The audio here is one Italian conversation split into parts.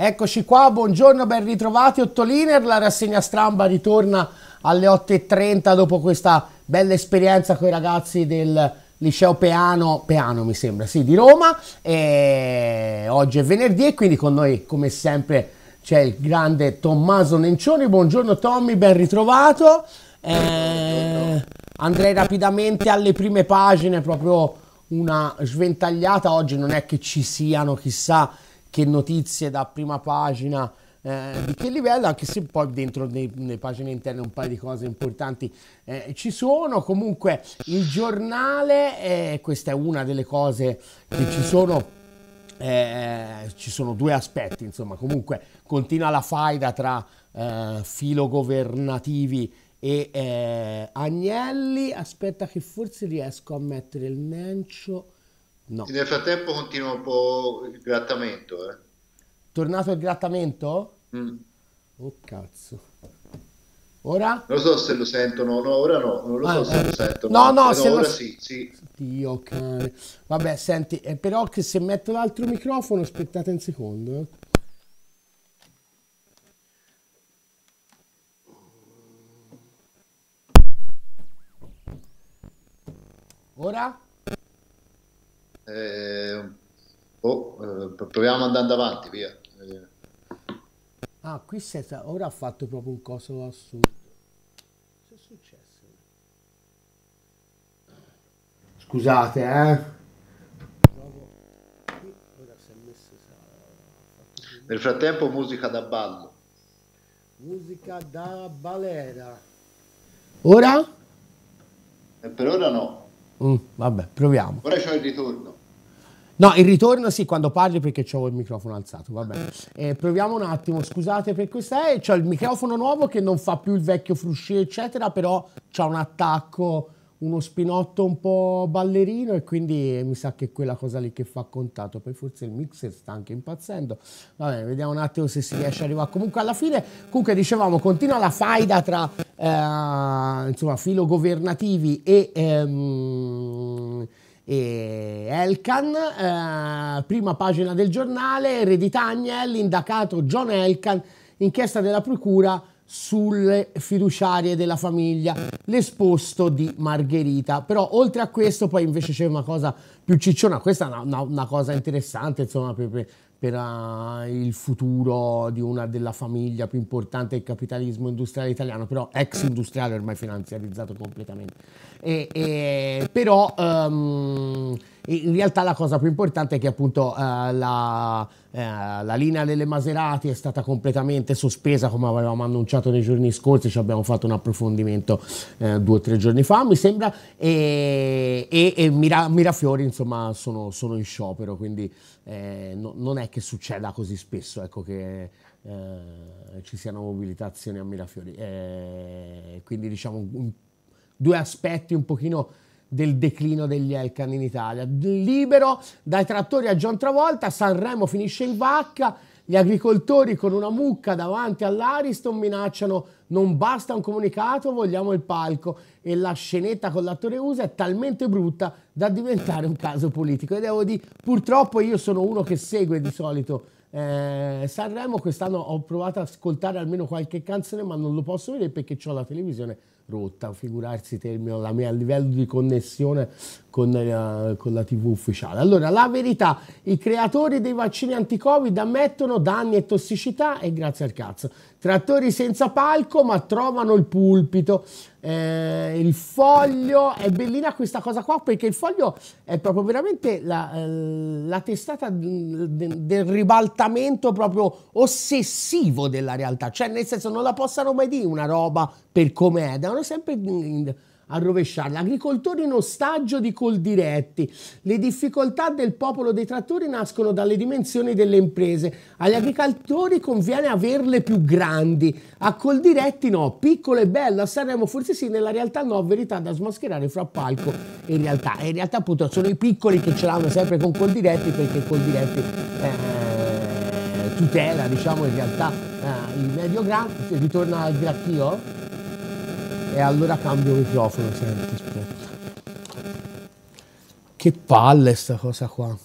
Eccoci qua, buongiorno, ben ritrovati Ottoliner, la rassegna stramba ritorna alle 8.30 dopo questa bella esperienza con i ragazzi del liceo Peano, Peano mi sembra, sì, di Roma e oggi è venerdì e quindi con noi come sempre c'è il grande Tommaso Nencioni, buongiorno Tommy, ben ritrovato, eh, andrei rapidamente alle prime pagine, proprio una sventagliata, oggi non è che ci siano chissà che notizie da prima pagina eh, di che livello, anche se poi dentro le pagine interne un paio di cose importanti eh, ci sono. Comunque il giornale, eh, questa è una delle cose che ci sono. Eh, ci sono due aspetti, insomma, comunque continua la faida tra eh, filogovernativi e eh, Agnelli. Aspetta che forse riesco a mettere il nencio No. nel frattempo continua un po' il grattamento. Eh. Tornato il grattamento? Mm. Oh cazzo. Ora? Non so se lo sentono, no, ora no, non lo ah, so se lo sentono. No, no, no se ora lo... sì, sì. Dio cane. Vabbè, senti, eh, però che se metto l'altro microfono, aspettate un secondo. Eh. Ora? Ehm, boh, eh, oh, eh, proviamo andando avanti, via. Eh. Ah, qui senza, ora ha fatto proprio un coso assurdo. Che è successo? Scusate, eh. Nel frattempo musica da ballo. Musica da balera. Ora? E eh, per ora no. Mm, vabbè, proviamo. Ora c'è il ritorno. No, il ritorno sì, quando parli perché ho il microfono alzato, va bene. Eh, proviamo un attimo, scusate per questa, eh, ho il microfono nuovo che non fa più il vecchio fruscio, eccetera, però c'ha un attacco, uno spinotto un po' ballerino e quindi mi sa che è quella cosa lì che fa contatto, poi forse il mixer sta anche impazzendo. Va bene, vediamo un attimo se si riesce ad arrivare comunque alla fine. Comunque dicevamo, continua la faida tra eh, insomma, filo governativi e... Ehm, e Elkan, eh, prima pagina del giornale, eredità Agnelli, indagato John Elkan, inchiesta della procura sulle fiduciarie della famiglia, l'esposto di Margherita. Però oltre a questo poi invece c'è una cosa più cicciona, questa è una, una, una cosa interessante, insomma, per, per ah, il futuro di una della famiglia più importante del capitalismo industriale italiano, però ex industriale ormai finanziarizzato completamente. E, e, però um, in realtà la cosa più importante è che appunto eh, la, eh, la, linea delle Maserati è stata completamente sospesa come avevamo annunciato nei giorni scorsi, ci abbiamo fatto un approfondimento eh, due o tre giorni fa mi sembra e, e, e Mira, Mirafiori insomma sono, sono, in sciopero, quindi eh, no, non è che succeda così spesso ecco, che eh, ci siano mobilitazioni a Mirafiori, eh, quindi diciamo un, due aspetti un pochino del declino degli Elkan in Italia. Libero dai trattori a John Travolta, Sanremo finisce in vacca, gli agricoltori con una mucca davanti all'Ariston minacciano non basta un comunicato, vogliamo il palco e la scenetta con l'attore USA è talmente brutta da diventare un caso politico. E devo dire, purtroppo io sono uno che segue di solito eh, Sanremo, quest'anno ho provato ad ascoltare almeno qualche canzone ma non lo posso vedere perché ho la televisione rotta, figurarsi termino la mia a livello di connessione con, uh, con, la TV ufficiale. Allora, la verità, i creatori dei vaccini anti-Covid ammettono danni e tossicità e grazie al cazzo. Trattori senza palco ma trovano il pulpito. Eh, il foglio è bellina questa cosa qua perché il foglio è proprio veramente la, eh, la testata del ribaltamento proprio ossessivo della realtà. Cioè nel senso non la possano mai dire una roba per com'è, devono sempre a rovesciarla. Agricoltori in ostaggio di Coldiretti. Le difficoltà del popolo dei trattori nascono dalle dimensioni delle imprese. Agli agricoltori conviene averle più grandi. A Coldiretti no, piccolo e bello. A Sanremo forse sì, nella realtà no, verità da smascherare fra palco e realtà. E in realtà appunto sono i piccoli che ce l'hanno sempre con Coldiretti perché Coldiretti... Eh, tutela diciamo in realtà eh, il medio grande ritorna al gracchio e allora cambio microfono, senti, aspetta. Che palle sta cosa qua.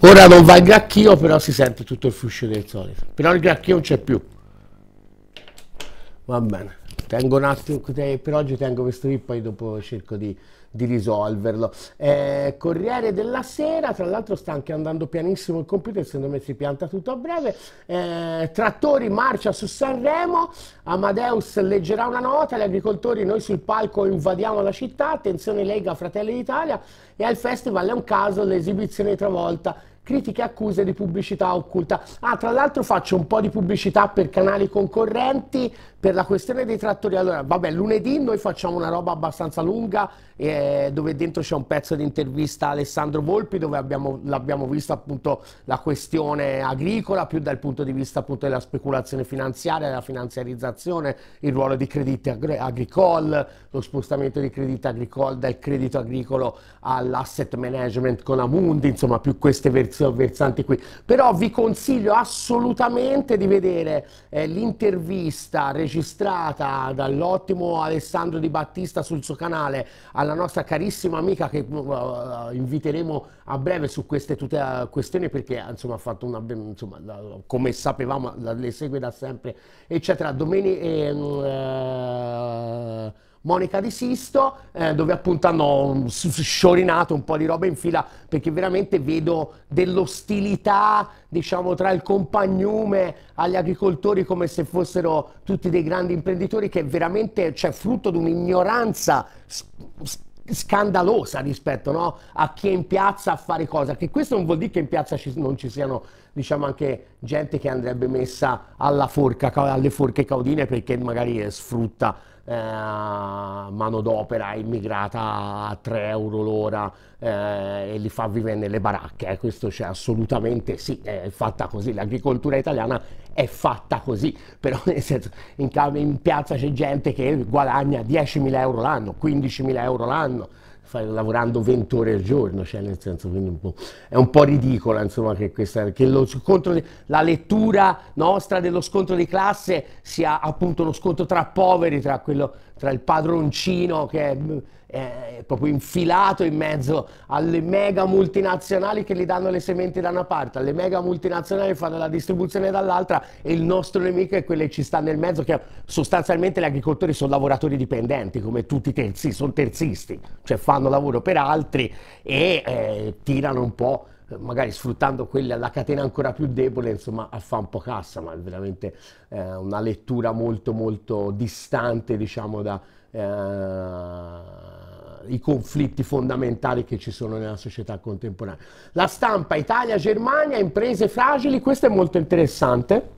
Ora non va il gracchio, però si sente tutto il fruscio del solito. Però il gracchio non c'è più. Va bene. Tengo un attimo, eh, per oggi tengo questo qui, poi dopo cerco di, di risolverlo. Eh, Corriere della Sera, tra l'altro sta anche andando pianissimo il computer, secondo me si pianta tutto a breve. Eh, trattori marcia su Sanremo, Amadeus leggerà una nota, gli agricoltori noi sul palco invadiamo la città, attenzione Lega, Fratelli d'Italia e al festival è un caso l'esibizione travolta critiche e accuse di pubblicità occulta. Ah, tra l'altro faccio un po' di pubblicità per canali concorrenti, per la questione dei trattori, allora, vabbè, lunedì noi facciamo una roba abbastanza lunga eh, dove dentro c'è un pezzo di intervista a Alessandro Volpi dove l'abbiamo visto appunto la questione agricola più dal punto di vista appunto della speculazione finanziaria, della finanziarizzazione, il ruolo di crediti agri agricole, lo spostamento di crediti agricole dal credito agricolo all'asset management con Amundi, insomma più queste vers versanti qui. Però vi consiglio assolutamente di vedere eh, l'intervista regionale registrata dall'ottimo Alessandro Di Battista sul suo canale alla nostra carissima amica che uh, uh inviteremo a breve su queste questioni perché insomma ha fatto una insomma da, come sapevamo da, le segue da sempre eccetera Domeni e, ehm, uh, eh, Monica di Sisto, eh, dove appunto hanno sciorinato un po' di roba in fila, perché veramente vedo dell'ostilità, diciamo, tra il compagnume agli agricoltori come se fossero tutti dei grandi imprenditori, che è veramente cioè, frutto di un'ignoranza scandalosa rispetto no? a chi è in piazza a fare cosa, che questo non vuol dire che in piazza ci, non ci siano diciamo anche gente che andrebbe messa alla forca, alle forche caudine perché magari sfrutta eh, manodopera immigrata a 3 euro l'ora eh, e li fa vivere nelle baracche. Eh. Questo c'è assolutamente sì, è fatta così. L'agricoltura italiana è fatta così, però nel senso, in, in piazza c'è gente che guadagna 10.000 euro l'anno, 15.000 euro l'anno lavorando 20 ore al giorno, cioè nel senso quindi un è un po' ridicola insomma che, questa, che lo scontro di, la lettura nostra dello scontro di classe sia appunto lo scontro tra poveri, tra, quello, tra il padroncino che è eh, proprio infilato in mezzo alle mega multinazionali che gli danno le sementi da una parte, alle mega multinazionali che fanno la distribuzione dall'altra e il nostro nemico è quello che ci sta nel mezzo, che sostanzialmente gli agricoltori sono lavoratori dipendenti, come tutti i terzi, sono terzisti, cioè fanno lavoro per altri e eh, tirano un po' magari sfruttando quella, la catena ancora più debole, insomma, a fa un po' cassa, ma è veramente eh, una lettura molto molto distante, diciamo, da, eh, i conflitti fondamentali che ci sono nella società contemporanea. La stampa Italia-Germania, imprese fragili, questo è molto interessante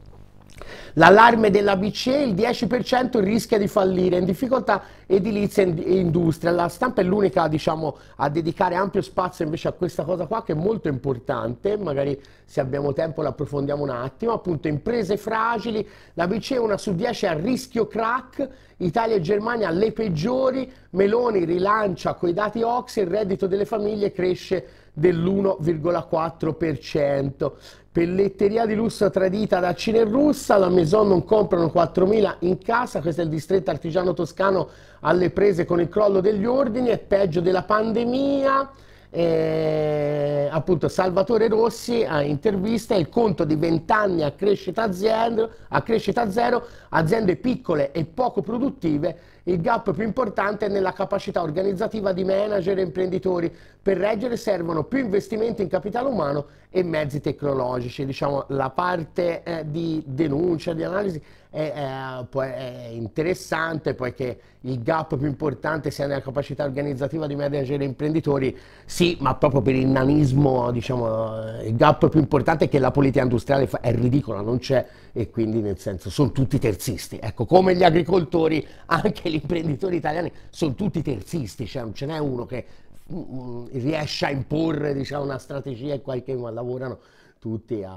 L'allarme della BCE, il 10% rischia di fallire, in difficoltà edilizia e industria. La stampa è l'unica diciamo, a dedicare ampio spazio invece a questa cosa qua che è molto importante, magari se abbiamo tempo la approfondiamo un attimo, appunto imprese fragili, la BCE una su 10 a rischio crack, Italia e Germania le peggiori, Meloni rilancia con i dati Ox, il reddito delle famiglie cresce dell'1,4%. Pelletteria di lusso tradita da Cine Russa, la Maison non comprano 4.000 in casa, questo è il distretto artigiano toscano alle prese con il crollo degli ordini, è peggio della pandemia, eh, appunto Salvatore Rossi ha intervista il conto di 20 anni a crescita zero, a crescita zero aziende piccole e poco produttive il gap più importante è nella capacità organizzativa di manager e imprenditori. Per reggere servono più investimenti in capitale umano e mezzi tecnologici. Diciamo, la parte eh, di denuncia, di analisi è, è, è, interessante poiché il gap più importante sia nella capacità organizzativa di manager e imprenditori, sì, ma proprio per il nanismo, diciamo, eh, il gap più importante è che la politica industriale è ridicola, non c'è e quindi nel senso sono tutti terzisti. Ecco, come gli agricoltori, anche gli imprenditori italiani sono tutti terzisti, cioè non ce n'è uno che mm, mm, riesce a imporre diciamo, una strategia e qualche modo lavorano tutti a,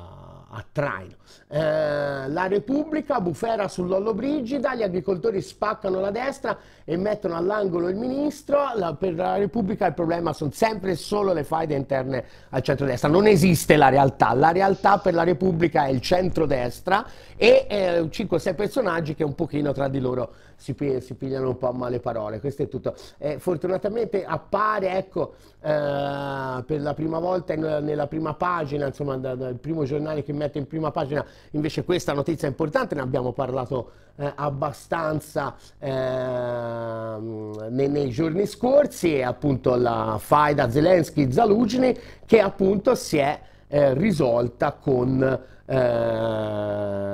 a traino. Eh, la Repubblica bufera sull'Ollobrigida, gli agricoltori spaccano la destra e mettono all'angolo il ministro. La, per la Repubblica il problema sono sempre e solo le faide interne al centro-destra. Non esiste la realtà, la realtà per la Repubblica è il centro-destra e eh, 5-6 personaggi che un pochino tra di loro si, si pigliano un po' a male parole, questo è tutto. Eh, fortunatamente appare, ecco, eh, per la prima volta in, nella prima pagina, insomma, da, dal primo giornale che mette in prima pagina, invece questa notizia importante, ne abbiamo parlato eh, abbastanza ehm, nei, nei, giorni scorsi, è appunto la faida Zelensky-Zalugini che appunto si è eh, risolta con eh,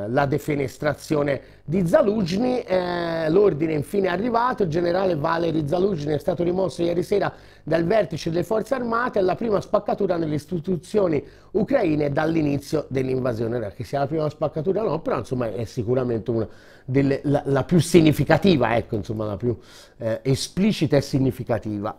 la defenestrazione di Zalugni, eh, l'ordine infine è arrivato, il generale Valery Zalugni è stato rimosso ieri sera dal vertice delle forze armate alla prima spaccatura nelle istituzioni ucraine dall'inizio dell'invasione, che sia la prima spaccatura o no, però insomma è sicuramente una delle, la, la, più significativa, ecco insomma la più eh, esplicita e significativa.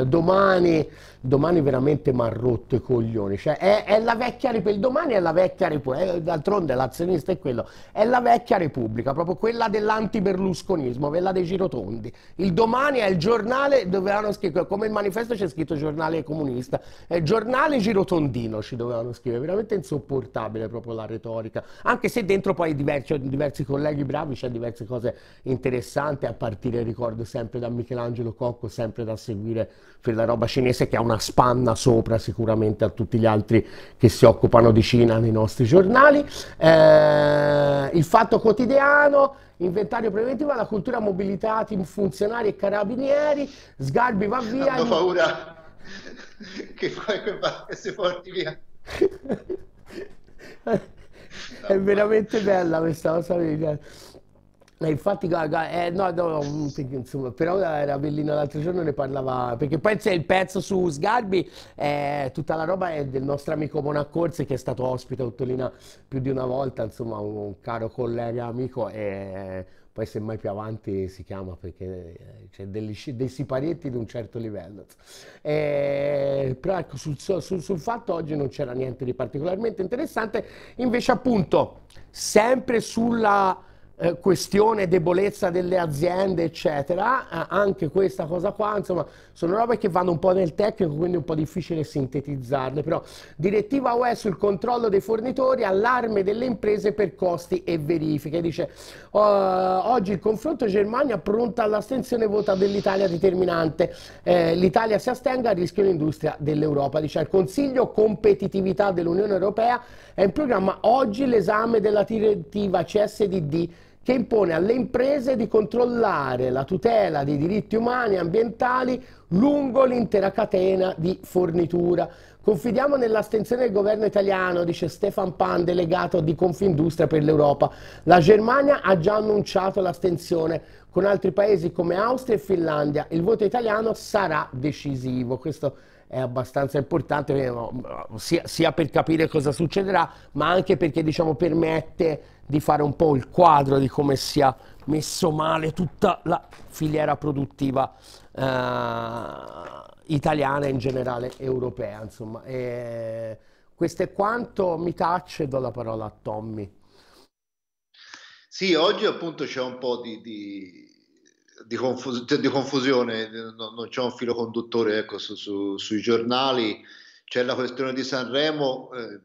Eh, domani, domani veramente mi ha rotto i coglioni, cioè è, è la vecchia Repubblica, domani è la vecchia Repubblica, eh, d'altronde l'azionista è quello, è la vecchia Repubblica. Repubblica, proprio quella dell'anti-berlusconismo, quella dei girotondi. Il domani è il giornale dove hanno scritto, come il manifesto c'è scritto giornale comunista, è giornale girotondino ci dovevano scrivere, veramente insopportabile proprio la retorica, anche se dentro poi diversi, diversi colleghi bravi c'è diverse cose interessanti, a partire ricordo sempre da Michelangelo Cocco, sempre da seguire per la roba cinese che ha una spanna sopra sicuramente a tutti gli altri che si occupano di Cina nei nostri giornali. Eh, il fatto quotidiano Milano, inventario preventivo alla cultura mobilitati, team funzionari e carabinieri, Sgarbi va via. Ho paura che, che, che si porti via. è veramente bella questa cosa. Eh, infatti, gaga, eh, no, no, no, insomma, però Ravellina l'altro giorno ne parlava, perché poi c'è il pezzo su Sgarbi, eh, tutta la roba è del nostro amico Monaccorsi che è stato ospite a Ottolina più di una volta, insomma un caro collega amico e poi semmai più avanti si chiama perché eh, c'è dei siparietti di un certo livello. E, eh, però ecco, sul, sul, sul fatto oggi non c'era niente di particolarmente interessante, invece appunto sempre sulla eh, questione debolezza delle aziende, eccetera, eh, anche questa cosa qua, insomma, sono robe che vanno un po' nel tecnico, quindi è un po' difficile sintetizzarle, però direttiva UE sul controllo dei fornitori, allarme delle imprese per costi e verifiche, dice uh, oggi il confronto Germania pronta all'astensione vota dell'Italia determinante, eh, l'Italia si astenga a rischio l'industria dell'Europa, dice il Consiglio competitività dell'Unione Europea è in programma oggi l'esame della direttiva CSDD che impone alle imprese di controllare la tutela dei diritti umani e ambientali lungo l'intera catena di fornitura. Confidiamo nell'astenzione del governo italiano, dice Stefan Pan, delegato di Confindustria per l'Europa. La Germania ha già annunciato l'astenzione Con altri paesi come Austria e Finlandia il voto italiano sarà decisivo. Questo è abbastanza importante eh, sia, sia, per capire cosa succederà, ma anche perché diciamo, permette di fare un po' il quadro di come sia messo male tutta la filiera produttiva eh, italiana e in generale europea. Insomma. E questo è quanto, mi taccio e do la parola a Tommy. Sì, oggi appunto c'è un po' di, di di, confus- cioè di confusione, eh, no, non c'è un filo conduttore ecco, su, su, sui giornali, c'è la questione di Sanremo eh,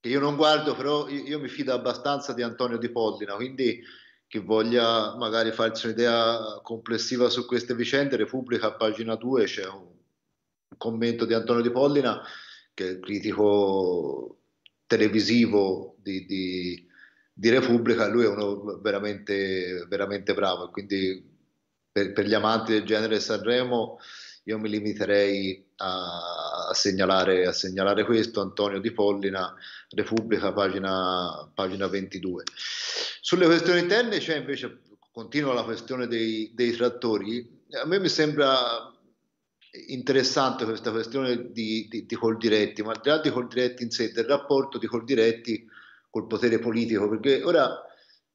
che io non guardo, però io, io, mi fido abbastanza di Antonio Di Pollina, quindi chi voglia magari farsi un'idea complessiva su queste vicende, Repubblica a pagina 2 c'è un commento di Antonio Di Pollina che è il critico televisivo di, di di Repubblica, lui è uno veramente, veramente bravo. Quindi per, per, gli amanti del genere Sanremo io mi limiterei a, a, segnalare, a segnalare, questo, Antonio Di Pollina, Repubblica, pagina, pagina 22. Sulle questioni interne c'è invece, continua la questione dei, dei trattori, a me mi sembra interessante questa questione di, di, di Coldiretti, ma al di là di Coldiretti in sé, del rapporto di Coldiretti col potere politico, perché ora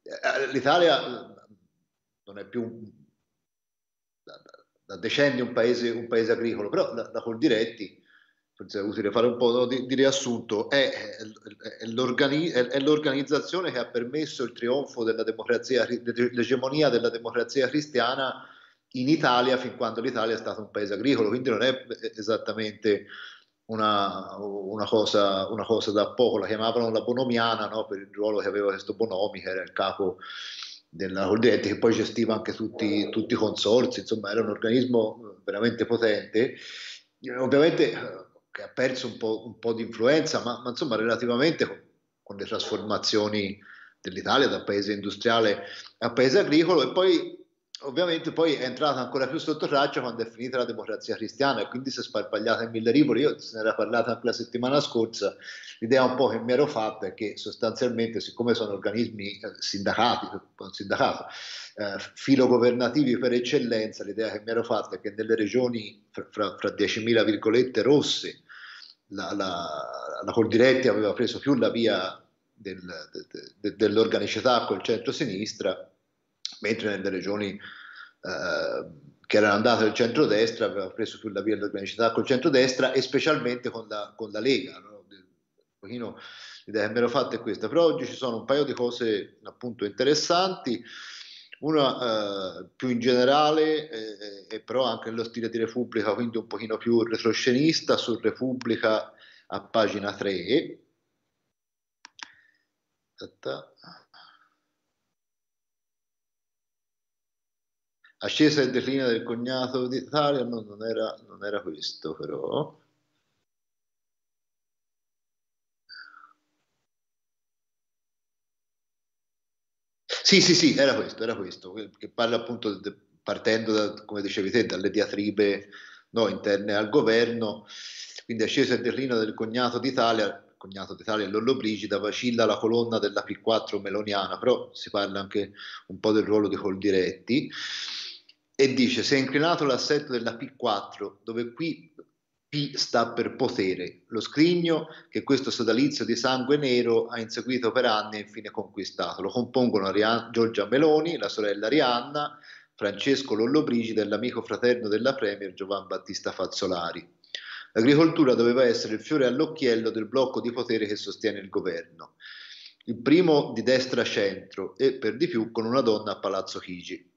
eh, l'Italia non è più da decenni un paese, un paese agricolo, però da, la Coldiretti, forse è utile fare un po' di, di riassunto, è, è, l'organi, è, l'organizzazione che ha permesso il trionfo della democrazia, l'egemonia della democrazia cristiana in Italia fin quando l'Italia è stato un paese agricolo, quindi non è esattamente una, una, cosa, una cosa, da poco, la chiamavano la bonomiana no? per il ruolo che aveva questo Bonomi, che era il capo della Coldiretti che poi gestiva anche tutti, tutti i consorzi, insomma era un organismo eh, veramente potente, eh, ovviamente eh, che ha perso un po', un po di influenza, ma, ma, insomma relativamente con, con le trasformazioni dell'Italia da paese industriale a paese agricolo e poi ovviamente poi è entrata ancora più sotto traccia quando è finita la democrazia cristiana e quindi si è sparpagliata in mille rivoli. Io se ne era parlato anche la settimana scorsa, l'idea un po' che mi ero fatta è che sostanzialmente siccome sono organismi eh, sindacati, sindacato, eh, filogovernativi per eccellenza, l'idea che mi ero fatta è che nelle regioni fra, fra, fra 10.000 virgolette rosse la, la, la Coldiretti aveva preso più la via del, de, de, dell'organicità col centro-sinistra mentre nelle regioni eh, che erano andate al centro-destra aveva preso più la via dell'organicità col centro-destra e specialmente con la, con la Lega. No? Un pochino l'idea che mi ero fatta è questa, però oggi ci sono un paio di cose appunto interessanti una eh, più in generale eh, eh e però anche nello stile di Repubblica, quindi un pochino più retroscenista, su Repubblica a pagina 3. Aspetta. ascesa e declina del cognato d'Italia, no, non, era, non era questo però. Sì, sì, sì, era questo, era questo, che parla appunto de, partendo, da, come dicevi te, dalle diatribe no, interne al governo, quindi ascesa e declina del cognato d'Italia, cognato d'Italia è Lollobrigida, vacilla la colonna della P4 meloniana, però si parla anche un po' del ruolo di Coldiretti, e dice se è inclinato l'assetto della P4, dove qui P sta per potere, lo scrigno che questo sodalizio di sangue nero ha inseguito per anni e infine conquistato. Lo compongono Arian- Giorgia Meloni, la sorella Arianna, Francesco Lollobrigida e l'amico fraterno della Premier Giovan Battista Fazzolari. L'agricoltura doveva essere il fiore all'occhiello del blocco di potere che sostiene il governo. Il primo di destra centro e per di più con una donna a Palazzo Chigi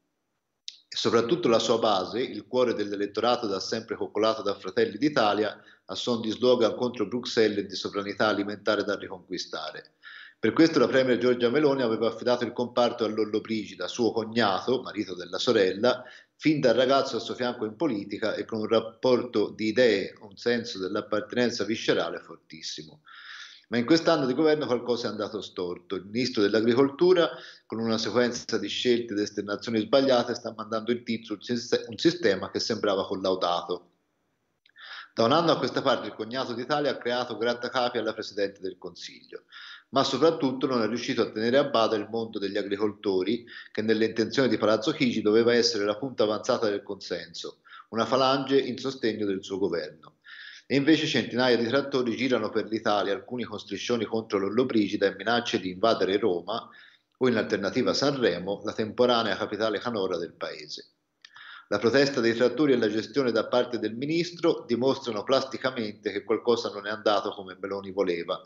soprattutto la sua base, il cuore dell'elettorato da sempre coccolato da Fratelli d'Italia, a son di slogan contro Bruxelles e di sovranità alimentare da riconquistare. Per questo la Premier Giorgia Meloni aveva affidato il comparto a Brigida, suo cognato, marito della sorella, fin da ragazzo al suo fianco in politica e con un rapporto di idee, un senso dell'appartenenza viscerale fortissimo. Ma in quest'anno di governo qualcosa è andato storto. Il ministro dell'agricoltura, con una sequenza di scelte ed esternazioni sbagliate, sta mandando in tizio un sistema che sembrava collaudato. Da un anno a questa parte il cognato d'Italia ha creato grattacapi alla Presidente del Consiglio, ma soprattutto non è riuscito a tenere a bada il mondo degli agricoltori che nelle intenzioni di Palazzo Chigi doveva essere la punta avanzata del consenso, una falange in sostegno del suo governo. E invece centinaia di trattori girano per l'Italia, alcuni con striscioni contro l'Ollobrigida e minacce di invadere Roma o in alternativa Sanremo, la temporanea capitale canora del paese. La protesta dei trattori e la gestione da parte del ministro dimostrano plasticamente che qualcosa non è andato come Meloni voleva.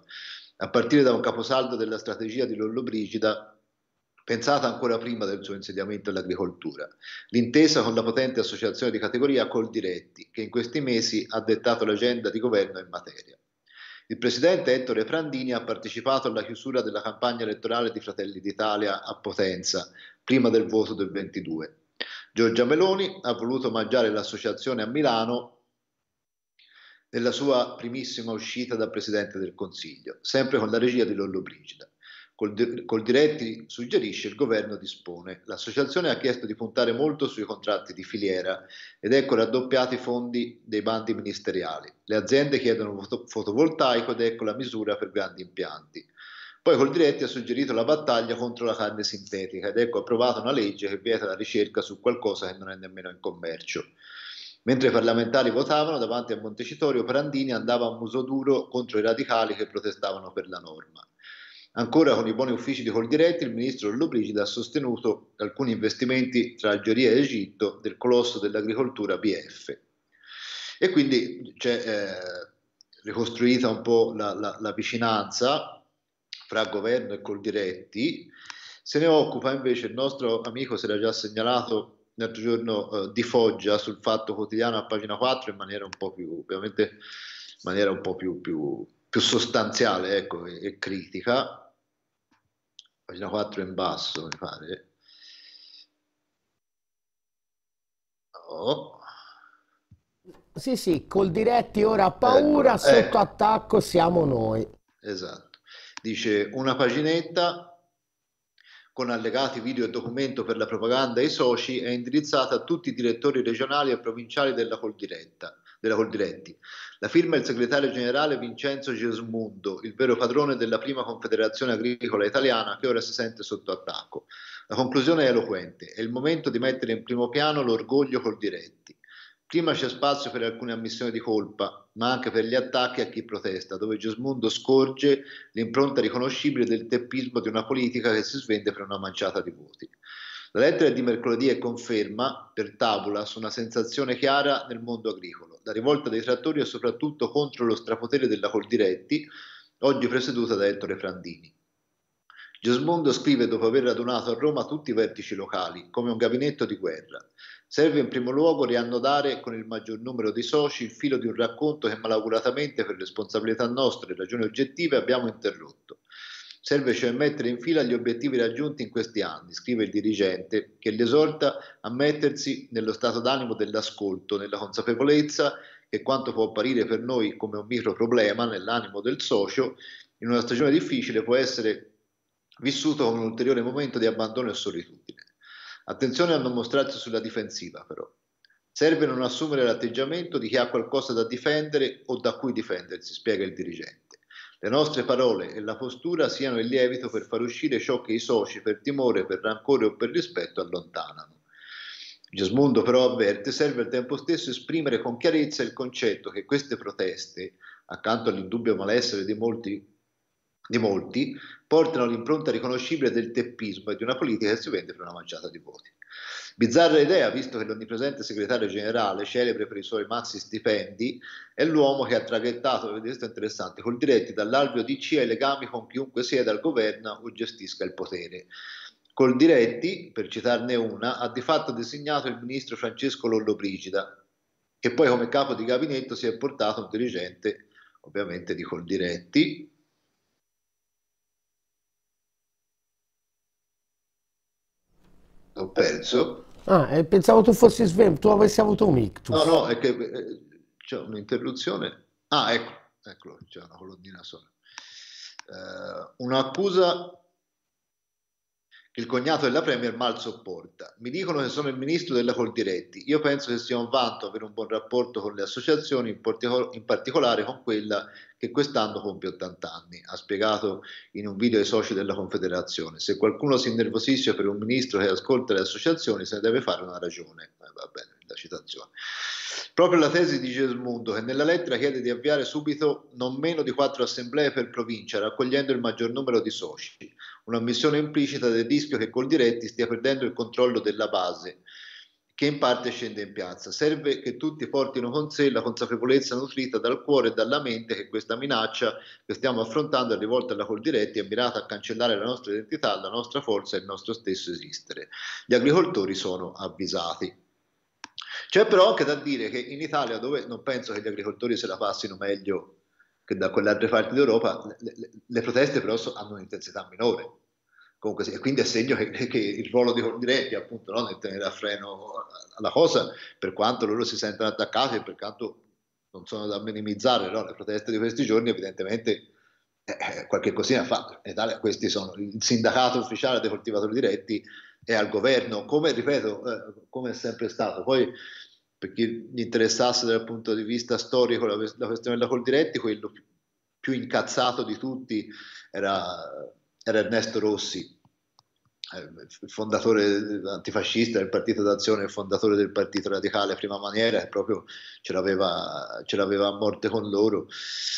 A partire da un caposaldo della strategia di Lollobrigida, pensata ancora prima del suo insediamento all'agricoltura. L'intesa con la potente associazione di categoria Coldiretti, che in questi mesi ha dettato l'agenda di governo in materia. Il presidente Ettore Prandini ha partecipato alla chiusura della campagna elettorale di Fratelli d'Italia a Potenza, prima del voto del 22. Giorgia Meloni ha voluto omaggiare l'associazione a Milano nella sua primissima uscita da presidente del Consiglio, sempre con la regia di Lollobrigida. Col, col diretti suggerisce il governo dispone. L'associazione ha chiesto di puntare molto sui contratti di filiera ed ecco raddoppiati i fondi dei bandi ministeriali. Le aziende chiedono fotovoltaico ed ecco la misura per grandi impianti. Poi Coldiretti ha suggerito la battaglia contro la carne sintetica ed ecco approvata una legge che vieta la ricerca su qualcosa che non è nemmeno in commercio. Mentre i parlamentari votavano, davanti a Montecitorio Prandini andava a muso duro contro i radicali che protestavano per la norma. Ancora con i buoni uffici di Coldiretti, il ministro Lollobrigida ha sostenuto alcuni investimenti tra Algeria e Egitto del colosso dell'agricoltura BF. E quindi c'è eh, ricostruita un po' la, la, la vicinanza fra governo e Coldiretti. Se ne occupa invece il nostro amico, se l'ha già segnalato l'altro giorno eh, di Foggia sul Fatto Quotidiano a pagina 4 in maniera un po' più, ovviamente, in maniera un po' più, più più sostanziale ecco, e, e critica, pagina 4 in basso mi pare. Oh. Sì, sì, col diretti ora ha ecco, paura, eh, sotto eh. attacco siamo noi. Esatto. Dice una paginetta con allegati video e documento per la propaganda ai soci è indirizzata a tutti i direttori regionali e provinciali della Col Col Diretta, della Diretti. La firma il segretario generale Vincenzo Gesmundo, il vero padrone della prima Confederazione Agricola Italiana che ora si sente sotto attacco. La conclusione è eloquente, è il momento di mettere in primo piano l'orgoglio col diretti. Prima c'è spazio per alcune ammissioni di colpa, ma anche per gli attacchi a chi protesta, dove Gesmundo scorge l'impronta riconoscibile del teppismo di una politica che si svende per una manciata di voti. La lettera di mercoledì è conferma, per tavola, su una sensazione chiara nel mondo agricolo la rivolta dei trattori e soprattutto contro lo strapotere della Coldiretti, oggi presieduta da Ettore Frandini. Gesmondo scrive dopo aver radunato a Roma tutti i vertici locali, come un gabinetto di guerra. Serve in primo luogo riannodare con il maggior numero di soci il filo di un racconto che malauguratamente per responsabilità nostra e ragioni oggettive abbiamo interrotto. Serve cioè mettere in fila gli obiettivi raggiunti in questi anni, scrive il dirigente, che li esorta a mettersi nello stato d'animo dell'ascolto, nella consapevolezza che quanto può apparire per noi come un micro problema nell'animo del socio, in una stagione difficile può essere vissuto come un ulteriore momento di abbandono e solitudine. Attenzione a non mostrarsi sulla difensiva, però. Serve non assumere l'atteggiamento di chi ha qualcosa da difendere o da cui difendersi, spiega il dirigente. Le nostre parole e la postura siano il lievito per far uscire ciò che i soci per timore, per rancore o per rispetto allontanano. Gesmundo però avverte, serve al tempo stesso esprimere con chiarezza il concetto che queste proteste, accanto all'indubbio malessere di molti di molti portano l'impronta riconoscibile del teppismo e di una politica che si vende per una mangiata di voti. Bizzarra idea, visto che l'onnipresente segretario generale, celebre per i suoi mazzi stipendi, è l'uomo che ha traghettato, vedete, interessante, col diretti dall'alveo DC ai legami con chiunque sieda al governo o gestisca il potere. Col diretti, per citarne una, ha di fatto designato il ministro Francesco Lollobrigida, che poi come capo di gabinetto si è portato un dirigente, ovviamente di Coldiretti, ho perso. Ah, eh, pensavo tu fossi sveglio, tu avessi avuto un ictus. No, no, è che eh, c'è un'interruzione. Ah, ecco, eccolo, c'è una colonnina sola. Eh, un'accusa il cognato della Premier mal sopporta. Mi dicono che sono il ministro della Coldiretti. Io penso che sia un vanto avere un buon rapporto con le associazioni, in, partico- in particolare con quella che quest'anno compie 80 anni. Ha spiegato in un video ai soci della Confederazione. Se qualcuno si innervosisce per un ministro che ascolta le associazioni, se ne deve fare una ragione. Eh, va bene, la citazione. Proprio la tesi di Gesmundo, che nella lettera chiede di avviare subito non meno di quattro assemblee per provincia, raccogliendo il maggior numero di soci un'ammissione implicita del rischio che col diretti stia perdendo il controllo della base, che in parte scende in piazza. Serve che tutti portino con sé la consapevolezza nutrita dal cuore e dalla mente che questa minaccia che stiamo affrontando è rivolta alla Coldiretti è mirata a cancellare la nostra identità, la nostra forza e il nostro stesso esistere. Gli agricoltori sono avvisati. C'è però anche da dire che in Italia, dove non penso che gli agricoltori se la passino meglio che da quelle altre parti d'Europa, le, le, le proteste però so, hanno un'intensità minore. Comunque, e quindi è segno che, che il ruolo di Condiretti appunto no, nel tenere a freno alla cosa, per quanto loro si sentano attaccati e per quanto non sono da minimizzare no? le proteste di questi giorni, evidentemente eh, eh qualche cosina fa. In Italia questi sono il sindacato ufficiale dei coltivatori diretti e al governo, come ripeto, eh, come è sempre stato. Poi per chi gli interessasse dal punto di vista storico la, la questione della Coldiretti, quello più incazzato di tutti era, era Ernesto Rossi, eh, il fondatore antifascista del Partito d'Azione, il fondatore del Partito Radicale Prima Maniera, che proprio ce l'aveva, ce l'aveva a morte con loro,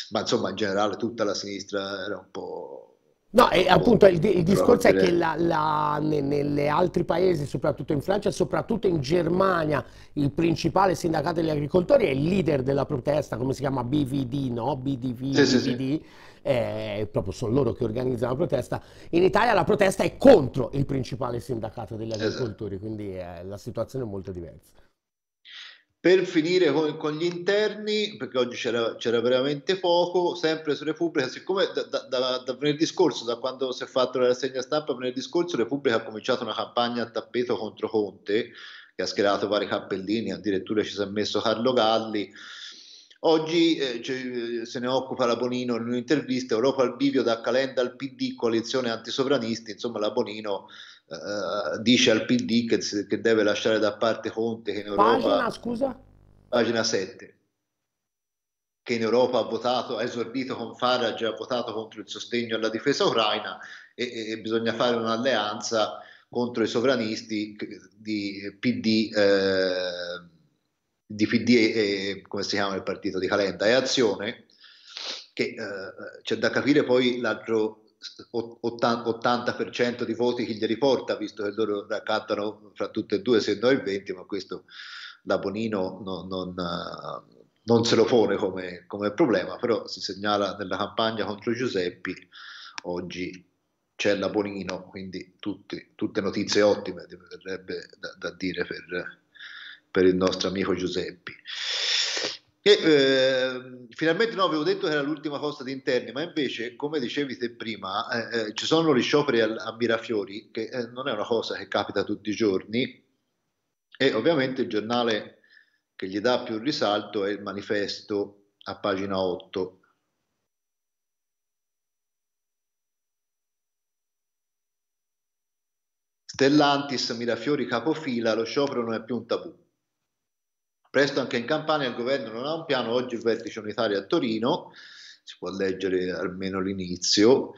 ma insomma in generale tutta la sinistra era un po' No, e, appunto il, il discorso è che la, la, nelle altri paesi, soprattutto in Francia, soprattutto in Germania, il principale sindacato degli agricoltori è il leader della protesta, come si chiama BVD, no? BDV, sì, BVD. Sì, sì. Eh, proprio sono loro che organizzano la protesta. In Italia la protesta è contro il principale sindacato degli esatto. agricoltori, esatto. quindi eh, la situazione è molto diversa. Per finire con, con gli interni, perché oggi c'era, c'era, veramente poco, sempre su Repubblica, siccome da, da, da, da venerdì scorso, da quando si è fatto la rassegna stampa, venerdì scorso Repubblica ha cominciato una campagna a tappeto contro Conte, che ha schierato vari cappellini, addirittura ci si è messo Carlo Galli. Oggi eh, cioè, se ne occupa la Bonino in un'intervista, Europa al bivio da Calenda al PD, coalizione antisovranisti, insomma la Bonino eh, dice al PD che, che, deve lasciare da parte Conte che in Europa... Pagina, scusa? Pagina 7 che in Europa ha votato, ha esordito con Farage, ha votato contro il sostegno alla difesa ucraina e, e bisogna fare un'alleanza contro i sovranisti di PD, eh, di PD e, come si chiama il partito di Calenda e Azione, che eh, c'è da capire poi l'altro 80% di voti chi glieli porta, visto che loro raccattano fra tutte e due, se no il 20%, ma questo la Bonino non, non, non se lo pone come, come, problema, però si segnala nella campagna contro Giuseppi, oggi c'è la Bonino, quindi tutti, tutte notizie ottime, verrebbe da, da dire per, per il nostro amico Giuseppi. E eh, finalmente no, avevo detto che era l'ultima cosa di interni, ma invece, come dicevi te prima, eh, eh, ci sono gli scioperi al, a Mirafiori, che eh, non è una cosa che capita tutti i giorni, e ovviamente il giornale che gli dà più risalto è il manifesto a pagina 8. Stellantis, Mirafiori, capofila, lo sciopero non è più un tabù. Presto anche in Campania il governo non ha un piano, oggi il vertice unitario a Torino, si può leggere almeno l'inizio,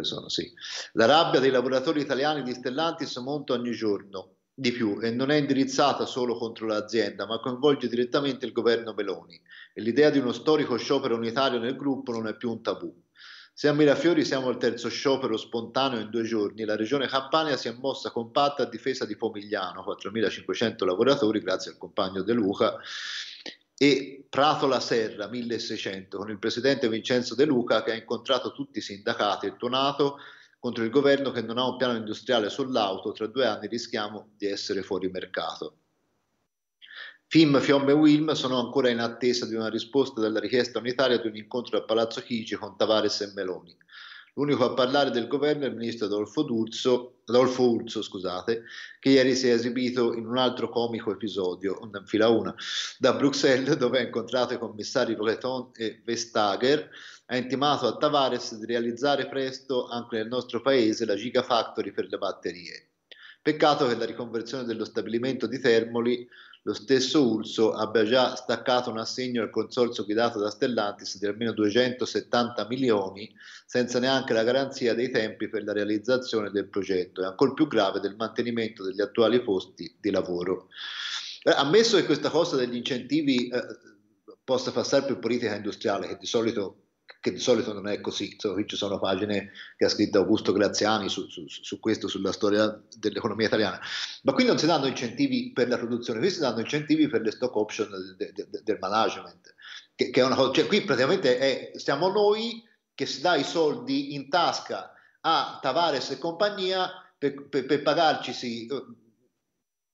sono, sì. La rabbia dei lavoratori italiani di Stellantis monta ogni giorno di più e non è indirizzata solo contro l'azienda, ma coinvolge direttamente il governo Meloni e l'idea di uno storico sciopero unitario nel gruppo non è più un tabù. Se a Mirafiori, siamo al terzo sciopero spontaneo in due giorni. La regione Campania si è mossa compatta a difesa di Pomigliano, 4.500 lavoratori grazie al compagno De Luca, e Prato La Serra, 1.600, con il presidente Vincenzo De Luca che ha incontrato tutti i sindacati e tuonato contro il governo che non ha un piano industriale sull'auto, tra due anni rischiamo di essere fuori mercato. FIM, Fiom e Wilm sono ancora in attesa di una risposta dalla richiesta unitaria di un incontro a Palazzo Chigi con Tavares e Meloni. L'unico a parlare del governo è il ministro Adolfo, Durso, Adolfo Urso, scusate, che ieri si è esibito in un altro comico episodio, una fila una, da Bruxelles, dove ha incontrato i commissari Breton e Vestager, ha intimato a Tavares di realizzare presto anche nel nostro paese la Gigafactory per le batterie. Peccato che la riconversione dello stabilimento di Termoli lo stesso Urso abbia già staccato un assegno al consorzio guidato da Stellantis di almeno 270 milioni, senza neanche la garanzia dei tempi per la realizzazione del progetto e ancora più grave del mantenimento degli attuali posti di lavoro. Eh, ammesso che questa cosa degli incentivi eh, possa passare per politica industriale, che di solito che di solito non è così, qui ci sono pagine che ha scritto Augusto Graziani su, su, su, questo, sulla storia dell'economia italiana, ma qui non si danno incentivi per la produzione, qui si danno incentivi per le stock option de, de, de, del management, che, che, è una cosa, cioè qui praticamente è, siamo noi che si dà i soldi in tasca a Tavares e compagnia per, per, per pagarci sì,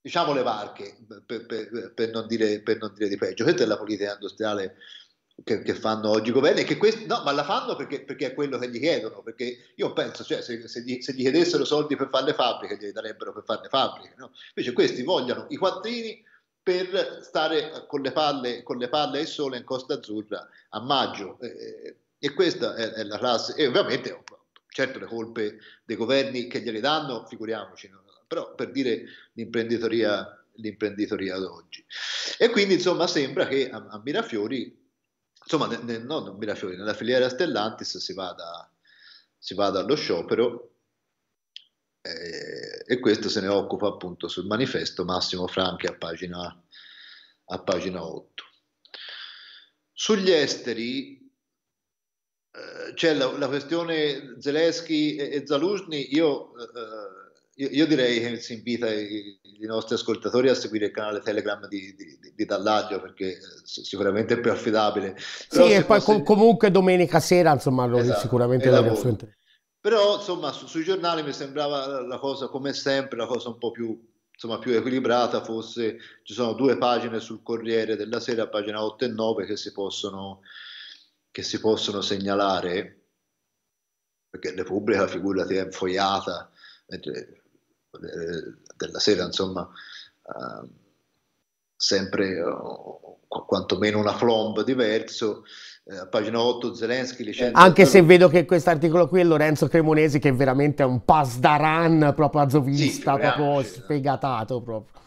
diciamo le barche per, per non dire, per non dire di peggio, questa è la politica industriale che, che, fanno oggi i governi, che quest- no, ma la fanno perché, perché, è quello che gli chiedono, perché io penso, cioè, se, se, gli, se, gli, chiedessero soldi per fare le fabbriche, gli darebbero per fare le fabbriche, no? invece questi vogliono i quattrini per stare con le palle, con le palle e il sole in Costa Azzurra a maggio, eh, e questa è, è, la classe, e ovviamente oh, certo le colpe dei governi che gliele danno, figuriamoci, no? però per dire l'imprenditoria l'imprenditoria d'oggi. E quindi insomma sembra che a, a Mirafiori insomma, nel, nel, no, non Mirafiori, nella filiera Stellantis si vada, si vada allo sciopero eh, e questo se ne occupa appunto sul manifesto Massimo Franchi a pagina, a pagina 8. Sugli esteri eh, c'è la, la, questione Zelensky e, e Zaluzny, io... Eh, io, direi che si invita i, i, nostri ascoltatori a seguire il canale Telegram di, di, di Dallaggio perché eh, sicuramente è più affidabile. Però sì, e poi fosse... com- comunque domenica sera, insomma, lo esatto, sicuramente lo riassumeremo. Però, insomma, su, sui giornali mi sembrava la cosa, come sempre, la cosa un po' più insomma, più equilibrata forse ci sono due pagine sul Corriere della Sera, pagina 8 e 9, che si possono, che si possono segnalare, perché Repubblica, figurati, è infoiata, mentre eh, della sera, insomma, ehm, sempre oh, quantomeno una flomb diverso. Eh, a pagina 8 Zelensky licenza. Anche se vedo che quest'articolo qui è Lorenzo Cremonesi che veramente è un pass da run proprio azovista, sì, proprio sfegatato proprio.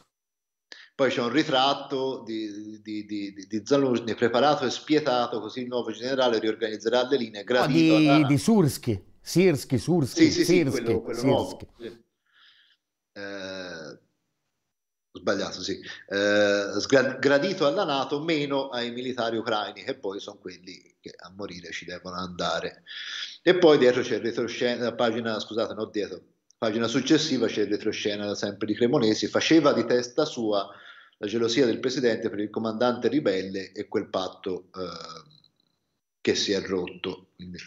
Poi c'è un ritratto di, di, di, di, Zaluzny preparato e spietato, così il nuovo generale riorganizzerà le linee gradito. No, di, alla... di Sursky, Sirski, Sursky, sì, sì, Sirsky, sì, quello, quello Sirsky eh, sbagliato, sì, eh, gradito alla Nato, meno ai militari ucraini, che poi sono quelli che a morire ci devono andare. E poi dietro c'è il retroscena, pagina, scusate, no dietro, pagina successiva c'è il retroscena sempre di Cremonesi, faceva di testa sua la gelosia del presidente per il comandante ribelle e quel patto eh, che si è rotto. Quindi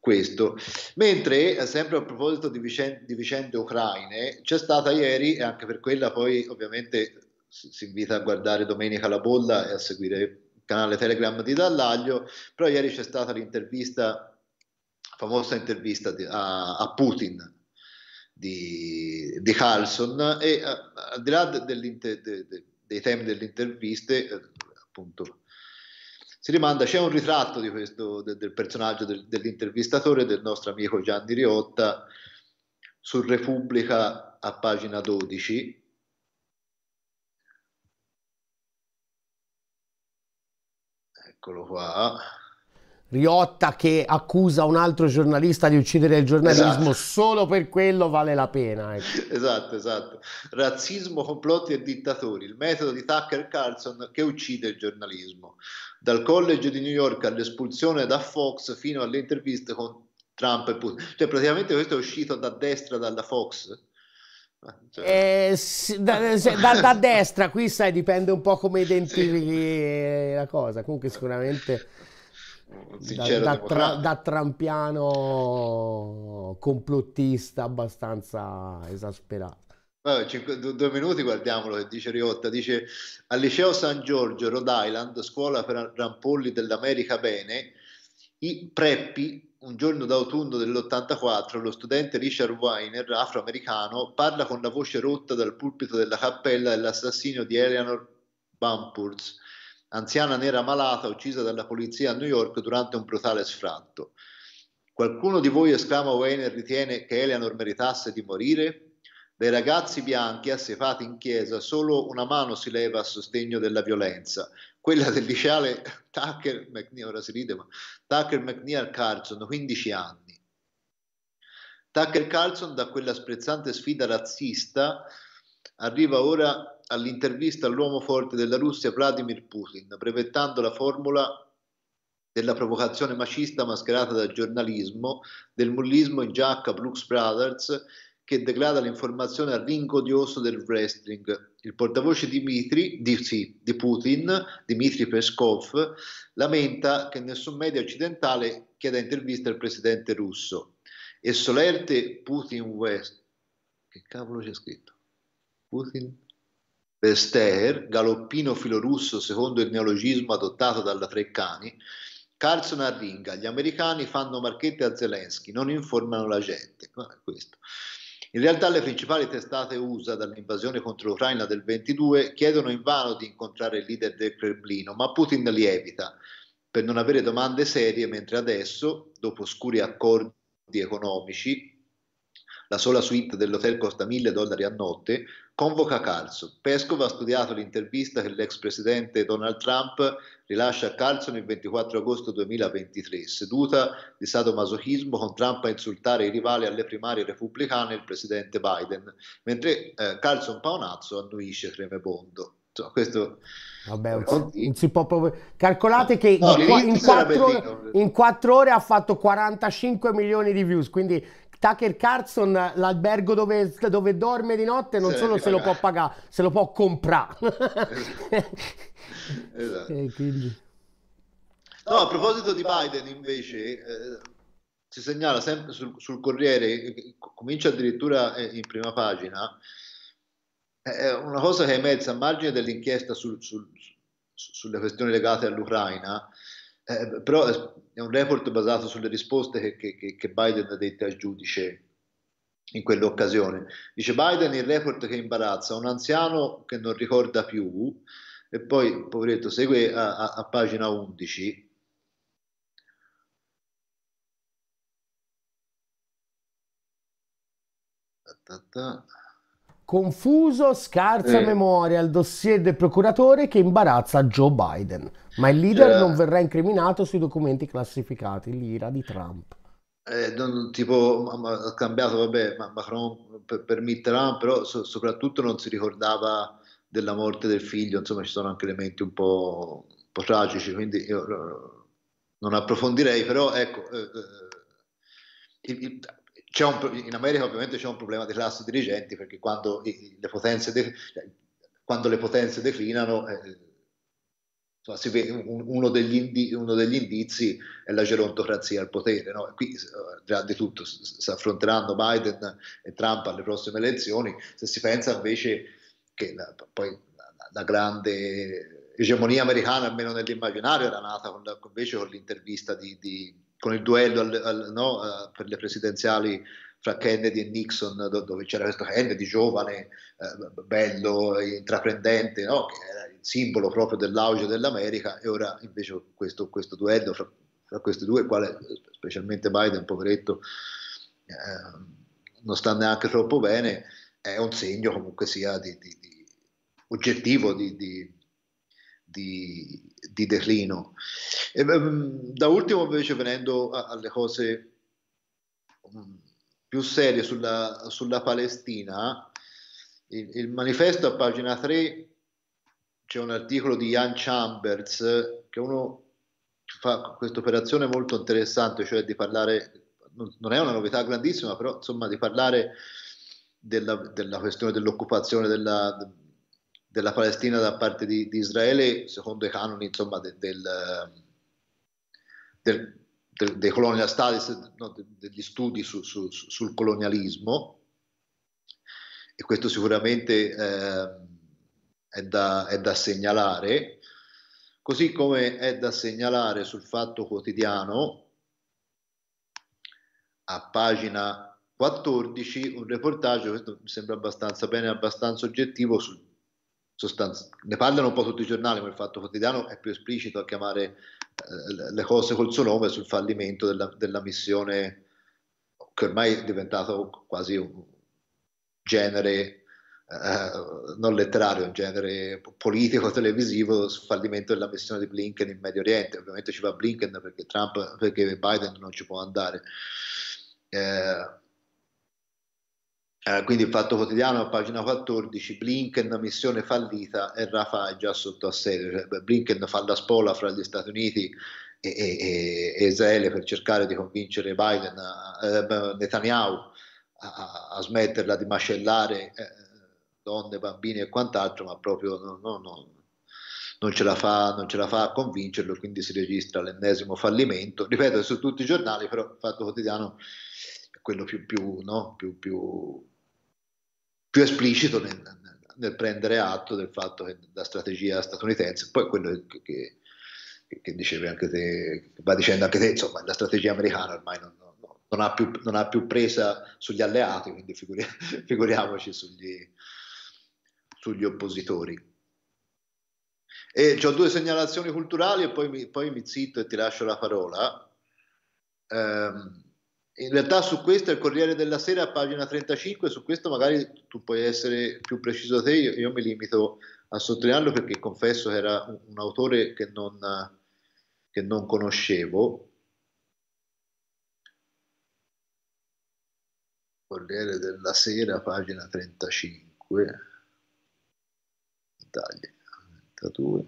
questo. Mentre, eh, sempre a proposito di vicende, di vicende ucraine, c'è stata ieri, e anche per quella poi ovviamente si invita a guardare domenica la bolla e a seguire il canale Telegram di Dallaglio, però ieri c'è stata l'intervista, famosa intervista di, a, a, Putin di, di Carlson e a, eh, al di là de, de, de, dei temi delle interviste, eh, appunto si rimanda, c'è un ritratto di questo, del, del, personaggio del, dell'intervistatore del nostro amico Gianni Riotta su Repubblica a pagina 12. Eccolo qua. Riotta che accusa un altro giornalista di uccidere il giornalismo, esatto. solo per quello vale la pena. Ecco. Esatto, esatto. Razzismo, complotti e dittatori, il metodo di Tucker Carlson che uccide il giornalismo dal college di New York all'espulsione da Fox fino alle interviste con Trump e Putin. Cioè praticamente questo è uscito da destra dalla Fox. Cioè... Eh, da, cioè, da, da, destra qui sai dipende un po' come identifichi sì. Eh, la cosa comunque sicuramente da, da, tra, da trampiano complottista abbastanza esasperato Vabbè, cinque, due minuti guardiamolo che dice Riotta, dice al liceo San Giorgio, Rhode Island, scuola per rampolli dell'America Bene, i preppi, un giorno d'autunno dell'84, lo studente Richard Weiner, afroamericano, parla con la voce rotta dal pulpito della cappella dell'assassino di Eleanor Bampurz, anziana nera malata uccisa dalla polizia a New York durante un brutale sfratto. Qualcuno di voi, esclama Weiner, ritiene che Eleanor meritasse di morire? Dai ragazzi bianchi assefati in chiesa solo una mano si leva a sostegno della violenza, quella del liceale Tucker McNeil, ora si ride, ma Tucker McNeil Carlson, 15 anni. Tucker Carlson da quella sprezzante sfida razzista arriva ora all'intervista all'uomo forte della Russia Vladimir Putin, brevettando la formula della provocazione macista mascherata dal giornalismo, del mullismo in giacca Brooks Brothers che degrada l'informazione al ring odioso del wrestling. Il portavoce Dimitri, di, sì, di Putin, Dmitry Peskov, lamenta che nessun media occidentale chieda interviste al presidente russo. E solerte Putin West, che cavolo c'è scritto? Putin Vester, galoppino filorusso secondo il neologismo adottato dalla Treccani, Carlson arringa, gli americani fanno marchette a Zelensky, non informano la gente. Questo. In realtà le principali testate USA dall'invasione contro l'Ucraina del 22 chiedono invano di incontrare il leader del Cremlino, ma Putin li evita per non avere domande serie, mentre adesso, dopo oscuri accordi economici, la sola suite dell'hotel costa 1000 dollari a notte, Convoca Carlson. Pescova ha studiato l'intervista che l'ex presidente Donald Trump rilascia a Carlson il 24 agosto 2023, seduta di sadomasochismo con Trump a insultare i rivali alle primarie repubblicane e il presidente Biden, mentre eh, Carlson Paonazzo annuisce Tremebondo. Cioè, questo... Vabbè, non si può proprio... Calcolate che no, in, in, quattro, in, quattro ore, ha fatto 45 milioni di views, quindi Tucker Carlson l'albergo dove, dove dorme di notte non se solo se lo può pagare, se lo può comprare. esatto. eh, no, a proposito di Biden invece... Eh si segnala sempre sul, sul, Corriere, comincia addirittura eh, in prima pagina, è eh, eh, una cosa che è emersa a margine dell'inchiesta sul, sul, sulle questioni legate all'Ucraina, eh, però è un report basato sulle risposte che, che, che Biden ha dette al giudice in quell'occasione. Dice Biden il report che imbarazza un anziano che non ricorda più e poi, poveretto, segue a, a, a pagina 11 ta, ta. Confuso, scarsa mm. memoria il dossier del procuratore che imbarazza Joe Biden, ma il leader eh. non verrà incriminato sui documenti classificati, l'ira di Trump. Eh, non, tipo, ha cambiato, vabbè, Macron per, per Mitterrand, però so, soprattutto non si ricordava della morte del figlio, insomma ci sono anche elementi un po', un po tragici, quindi io eh, non approfondirei, però ecco... Eh, eh il, il, un, in America ovviamente c'è un problema di classi dirigenti perché quando, le, potenze de, cioè, quando le potenze declinano eh, insomma, vede, uno, degli indi, uno, degli indizi è la gerontocrazia al potere. No? Qui, eh, già di tutto, si affronteranno Biden e Trump alle prossime elezioni, se si pensa invece che la, poi la, la grande egemonia americana, almeno nell'immaginario, era nata con invece con l'intervista di, di con il duello al, al, no, uh, per le presidenziali fra Kennedy e Nixon, do, dove c'era questo Kennedy giovane, uh, bello, intraprendente, no? che era il simbolo proprio dell'auge dell'America, e ora invece questo, questo duello fra, fra, questi due, quale specialmente Biden, poveretto, uh, non sta neanche troppo bene, è un segno comunque sia di, di, di oggettivo di, di di, di declino. E, mm, da ultimo invece venendo alle cose mm, più serie sulla, sulla Palestina, il, il, manifesto a pagina 3 c'è un articolo di Ian Chambers che uno fa questa operazione molto interessante, cioè di parlare, non è una novità grandissima, però insomma di parlare della, della questione dell'occupazione della, della Palestina da parte di, di Israele secondo i canoni insomma, de, del, del, de, dei colonial studies, no, de, degli studi su, su, sul colonialismo e questo sicuramente eh, è, da, è, da, segnalare, così come è da segnalare sul fatto quotidiano a pagina 14 un reportage, questo mi sembra abbastanza bene, abbastanza oggettivo, sul sostanza. Ne parlano un po' tutti i giornali, ma il Fatto Quotidiano è più esplicito a chiamare eh, le cose col suo nome sul fallimento della, della missione che ormai è diventato quasi un genere eh, non letterario, un genere politico televisivo sul fallimento della missione di Blinken in Medio Oriente. Ovviamente ci va Blinken perché, Trump, perché Biden non ci può andare. Eh, eh, quindi il Fatto Quotidiano, pagina 14, Blinken, missione fallita e Rafa è già sotto assedio. Cioè, Blinken fa la spola fra gli Stati Uniti e, e, e Israele per cercare di convincere Biden, a, eh, Netanyahu, a, a, smetterla di macellare eh, donne, bambini e quant'altro, ma proprio no, no, no, non, ce fa, non, ce la fa, a convincerlo, quindi si registra l'ennesimo fallimento. Ripeto, su tutti i giornali, però il Fatto Quotidiano è quello più, più, più, più più esplicito nel, nel, prendere atto del fatto che la strategia statunitense, poi quello che, che, che dicevi anche te, va dicendo anche te, insomma, la strategia americana ormai non, non, non, ha, più, non ha, più, presa sugli alleati, quindi figuriamoci sugli, sugli oppositori. E ho due segnalazioni culturali e poi mi, poi mi zitto e ti lascio la parola. Um, in realtà su questo è il Corriere della Sera pagina 35, su questo magari tu puoi essere più preciso da te, io, io mi limito a sottolinearlo perché confesso che era un, un autore che non, che non conoscevo. Corriere della Sera, pagina 35, Italia 32.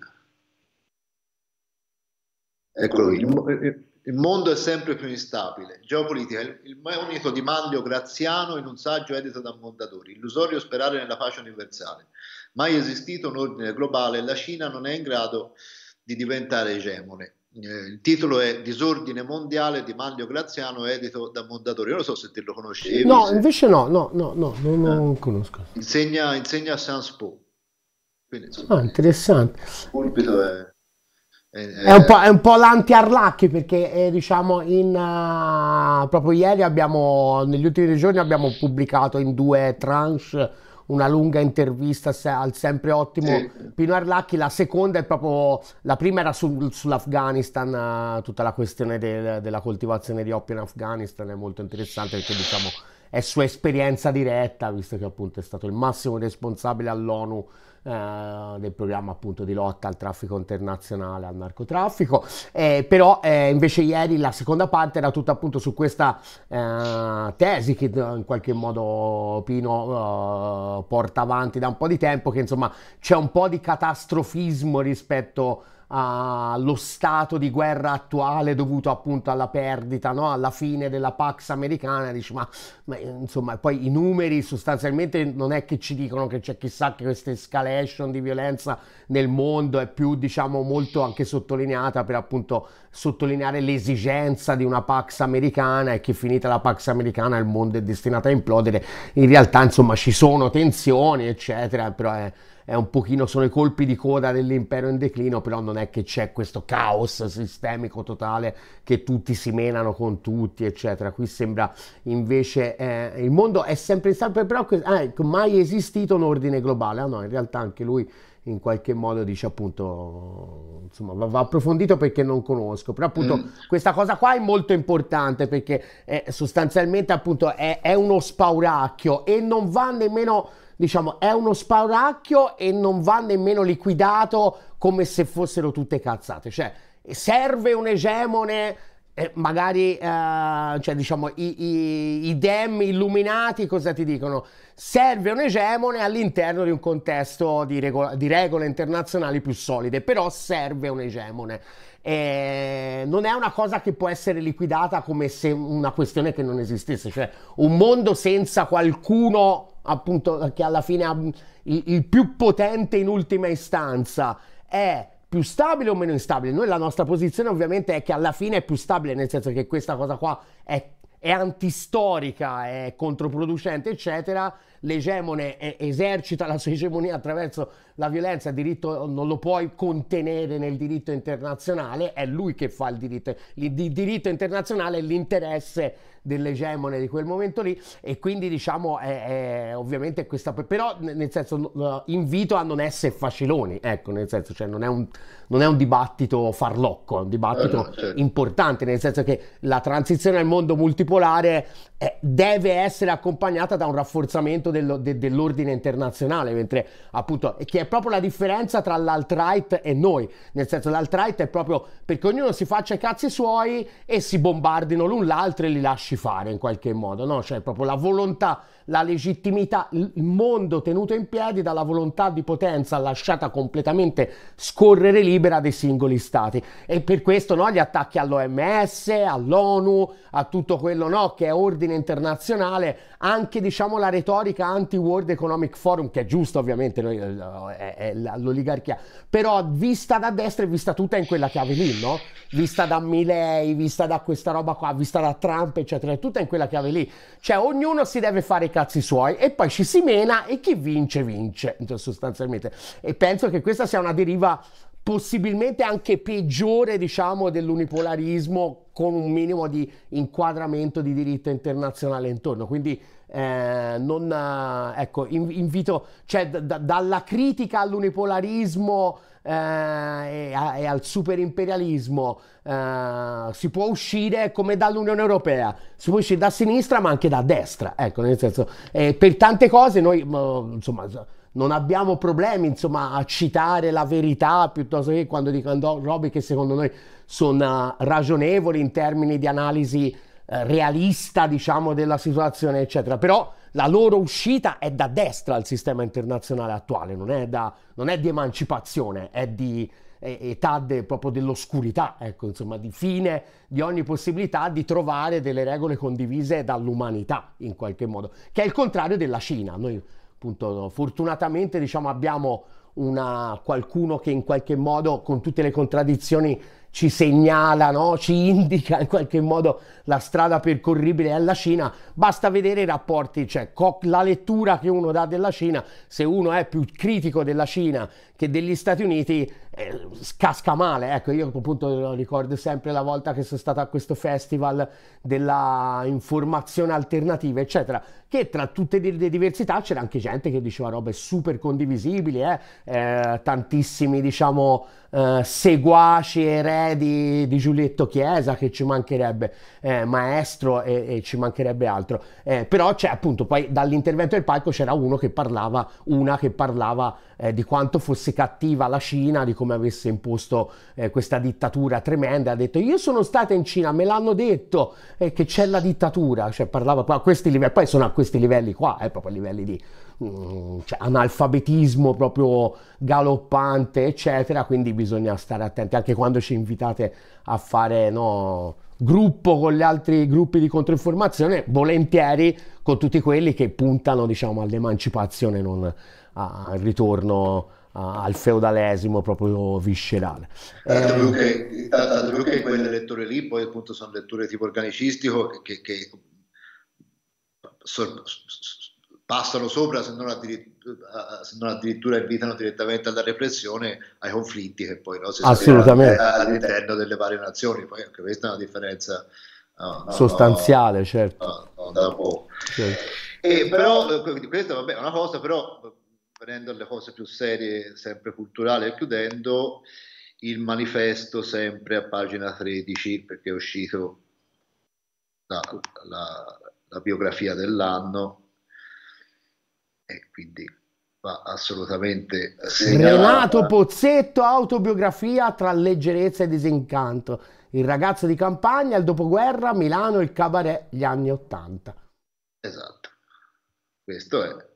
Eccolo qui. Ecco, il mondo è sempre più instabile. Geopolitica, il monito di Manlio Graziano in un saggio edito da Mondadori. Illusorio sperare nella pace universale. Mai esistito un ordine globale, la Cina non è in grado di diventare egemone. Eh, il titolo è Disordine mondiale di Manlio Graziano, edito da Mondadori. Io non so se te lo conoscevi. No, se... invece no, no, no, no non, eh. conosco. Insegna, insegna a Sans Po. ah, interessante. Il compito è è un, è un po', l'anti-Arlacchi perché eh, diciamo in, uh, proprio ieri abbiamo, negli ultimi giorni abbiamo pubblicato in due tranche una lunga intervista al sempre ottimo sì. Pino Arlacchi, la seconda è proprio, la prima era su, sull'Afghanistan, uh, tutta la questione del, della coltivazione di oppio in Afghanistan è molto interessante perché diciamo è sua esperienza diretta, visto che appunto è stato il massimo responsabile all'ONU eh, del programma appunto di lotta al traffico internazionale, al narcotraffico, eh, però eh, invece ieri la seconda parte era tutta appunto su questa eh, tesi che eh, in qualche modo Pino porta avanti da un po' di tempo, che insomma c'è un po' di catastrofismo rispetto a allo stato di guerra attuale dovuto appunto alla perdita, no? alla fine della Pax americana, dici ma, ma, insomma poi i numeri sostanzialmente non è che ci dicono che c'è chissà che questa escalation di violenza nel mondo è più diciamo molto anche sottolineata per appunto sottolineare l'esigenza di una Pax americana e che finita la Pax americana il mondo è destinato a implodere, in realtà insomma ci sono tensioni eccetera, però è è un pochino, sono i colpi di coda dell'impero in declino, però non è che c'è questo caos sistemico totale che tutti si menano con tutti, eccetera. Qui sembra invece eh, il mondo è sempre stato però ah, ecco, mai esistito un ordine globale. Ah no, in realtà anche lui in qualche modo dice appunto insomma va, approfondito perché non conosco però appunto mm. questa cosa qua è molto importante perché è, eh, sostanzialmente appunto è, è uno spauracchio e non va nemmeno diciamo, è uno spauracchio e non va nemmeno liquidato come se fossero tutte cazzate. Cioè, serve un egemone eh, magari eh, cioè, diciamo, i, i, i demi illuminati cosa ti dicono? Serve un egemone all'interno di un contesto di, regola, di, regole internazionali più solide, però serve un egemone. Eh, non è una cosa che può essere liquidata come se una questione che non esistesse, cioè un mondo senza qualcuno appunto che alla fine mm, il, il più potente in ultima istanza è più stabile o meno instabile? Noi la nostra posizione ovviamente è che alla fine è più stabile, nel senso che questa cosa qua è, è antistorica, è controproducente, eccetera, l'egemone esercita la sua egemonia attraverso la violenza, il diritto non lo puoi contenere nel diritto internazionale, è lui che fa il diritto. Il, diritto internazionale è l'interesse dell'egemone di quel momento lì e quindi diciamo è, è ovviamente questa però nel senso invito a non essere faciloni ecco nel senso cioè non è un, non è un dibattito farlocco è un dibattito eh, certo. importante nel senso che la transizione al mondo multipolare eh, deve essere accompagnata da un rafforzamento del, de, dell'ordine internazionale, mentre appunto, che è proprio la differenza tra l'alt-right e noi, nel senso l'alt-right è proprio perché ognuno si faccia i cazzi suoi e si bombardino l'un l'altro e li lasci fare in qualche modo, no? Cioè proprio la volontà la legittimità, il mondo tenuto in piedi dalla volontà di potenza lasciata completamente scorrere libera dei singoli stati. E per questo no, gli attacchi all'OMS, all'ONU, a tutto quello no, che è ordine internazionale, anche diciamo, la retorica anti-World Economic Forum, che è giusta ovviamente, noi, è, è l'oligarchia, però vista da destra e vista tutta in quella chiave lì, no? vista da Milei, vista da questa roba qua, vista da Trump, eccetera, tutta in quella chiave lì. Cioè ognuno si deve fare cazzi suoi e poi ci si mena e chi vince vince sostanzialmente e penso che questa sia una deriva possibilmente anche peggiore diciamo dell'unipolarismo con un minimo di inquadramento di diritto internazionale intorno quindi eh, non eh, ecco invito cioè d- d- dalla critica all'unipolarismo eh, e, e, al superimperialismo eh, si può uscire come dall'Unione Europea, si può uscire da sinistra ma anche da destra, ecco, nel senso, eh, per tante cose noi, insomma, non abbiamo problemi insomma, a citare la verità piuttosto che quando dicono robe che secondo noi sono eh, ragionevoli in termini di analisi eh, realista diciamo della situazione eccetera però la loro uscita è da destra al sistema internazionale attuale, non è, da, non è di emancipazione, è di è, età de, proprio dell'oscurità, ecco, insomma, di fine di ogni possibilità di trovare delle regole condivise dall'umanità in qualche modo, che è il contrario della Cina. Noi appunto fortunatamente diciamo abbiamo una, qualcuno che in qualche modo con tutte le contraddizioni ci segnala, no? ci indica in qualche modo la strada percorribile alla Cina, basta vedere i rapporti, cioè la lettura che uno dà della Cina, se uno è più critico della Cina che degli Stati Uniti eh, casca male. Ecco, io appunto ricordo sempre la volta che sono stato a questo festival della informazione alternativa, eccetera, che tra tutte le diversità c'era anche gente che diceva robe super condivisibili, eh? Eh, tantissimi, diciamo, eh, seguaci, eredi di Giulietto Chiesa, che ci mancherebbe eh, maestro e, e, ci mancherebbe altro. Eh, però c'è appunto, poi dall'intervento del palco c'era uno che parlava, una che parlava di quanto fosse rese cattiva la Cina, di come avesse imposto eh, questa dittatura tremenda, ha detto io sono stata in Cina, me l'hanno detto eh, che c'è la dittatura, cioè parlava a questi livelli, poi sono a questi livelli qua, eh, proprio a livelli di mm, cioè, analfabetismo proprio galoppante, eccetera, quindi bisogna stare attenti anche quando ci invitate a fare no, gruppo con gli altri gruppi di controinformazione, volentieri con tutti quelli che puntano diciamo, all'emancipazione, non al ritorno al feudalesimo proprio viscerale. Tanto eh, eh, più, che, eh, più che quelle letture lì poi appunto sono letture tipo organicistico che, che sor, passano sopra se non, se non, addirittura invitano direttamente alla repressione ai conflitti che poi no, si Assolutamente. all'interno delle varie nazioni, poi anche questa è una differenza no, no, sostanziale, certo. certo. E però questa vabbè, è una cosa però venendo alle cose più serie, sempre culturali e chiudendo, il manifesto sempre a pagina 13 perché è uscito la, la, la biografia dell'anno e quindi va assolutamente segnalata. Renato Pozzetto, autobiografia tra leggerezza e disincanto. Il ragazzo di campagna, il dopoguerra, Milano, il cabaret, gli anni Ottanta. Esatto, questo è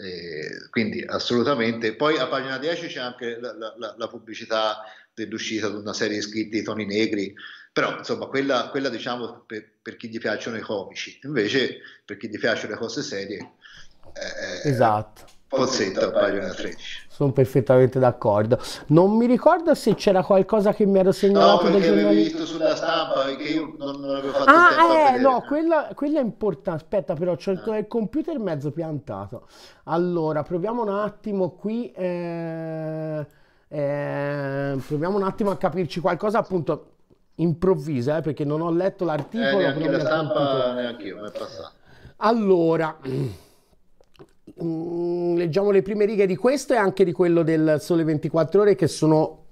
eh, quindi assolutamente. Poi a pagina 10 c'è anche la, la, la pubblicità dell'uscita di una serie di scritti di Toni Negri, però insomma quella, quella diciamo per, per, chi gli piacciono i comici, invece per chi gli piacciono le cose serie. Eh, eh esatto. Pozzetto a pagina 13. Sono perfettamente d'accordo. Non mi ricordo se c'era qualcosa che mi ero segnalato. No, perché avevi visto sulla stampa, che io non, non avevo fatto ah, eh, no, quella, quella, è importante. Aspetta, però, c'ho ah. il computer mezzo piantato. Allora, proviamo un attimo qui. Eh, eh, proviamo un attimo a capirci qualcosa, appunto, improvvisa, eh, perché non ho letto l'articolo. Eh, neanche la stampa, neanche io, mi è passato. Allora... Mm, leggiamo le prime righe di questo e anche di quello del Sole 24 Ore che sono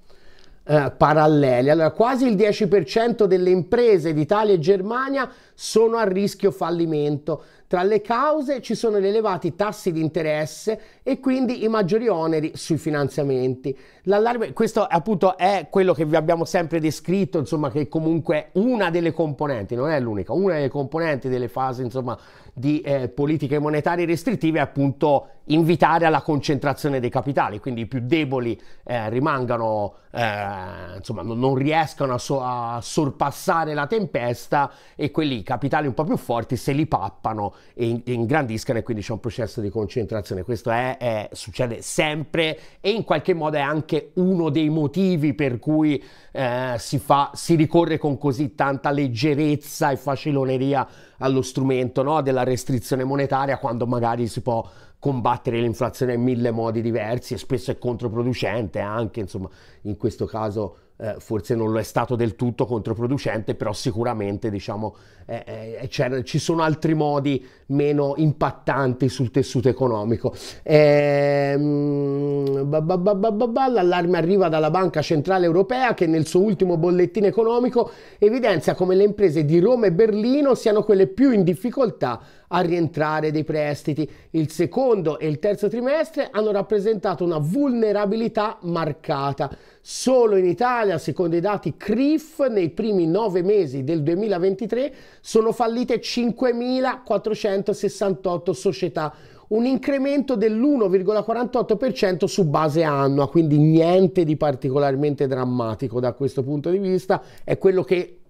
eh, paralleli. Allora, quasi il 10% delle imprese d'Italia e Germania sono a rischio fallimento. Tra le cause ci sono gli elevati tassi di interesse e quindi i maggiori oneri sui finanziamenti. L'allarme, questo appunto è quello che vi abbiamo sempre descritto, insomma, che comunque una delle componenti, non è l'unica, una delle componenti delle fasi insomma, di eh, politiche monetarie restrittive è appunto invitare alla concentrazione dei capitali, quindi i più deboli eh, rimangano, eh, insomma, non riescono a, so- a sorpassare la tempesta e quelli capitali un po' più forti se li pappano e ingrandiscano e quindi c'è un processo di concentrazione. Questo è, è, succede sempre e in qualche modo è anche uno dei motivi per cui eh, si, fa, si ricorre con così tanta leggerezza e faciloneria allo strumento no? della restrizione monetaria quando magari si può combattere l'inflazione in mille modi diversi e spesso è controproducente anche, insomma, in questo caso eh, forse non lo è stato del tutto controproducente, però sicuramente diciamo, eh, eh, eh ci sono altri modi meno impattanti sul tessuto economico. Ehm, l'allarme arriva dalla Banca Centrale Europea che nel suo ultimo bollettino economico evidenzia come le imprese di Roma e Berlino siano quelle più in difficoltà a rientrare dei prestiti. Il secondo e il terzo trimestre hanno rappresentato una vulnerabilità marcata. Solo in Italia, secondo i dati CRIF, nei primi nove mesi del 2023 sono fallite 5.468 società un incremento dell'1,48% su base annua, quindi niente di particolarmente drammatico da questo punto di vista, è quello che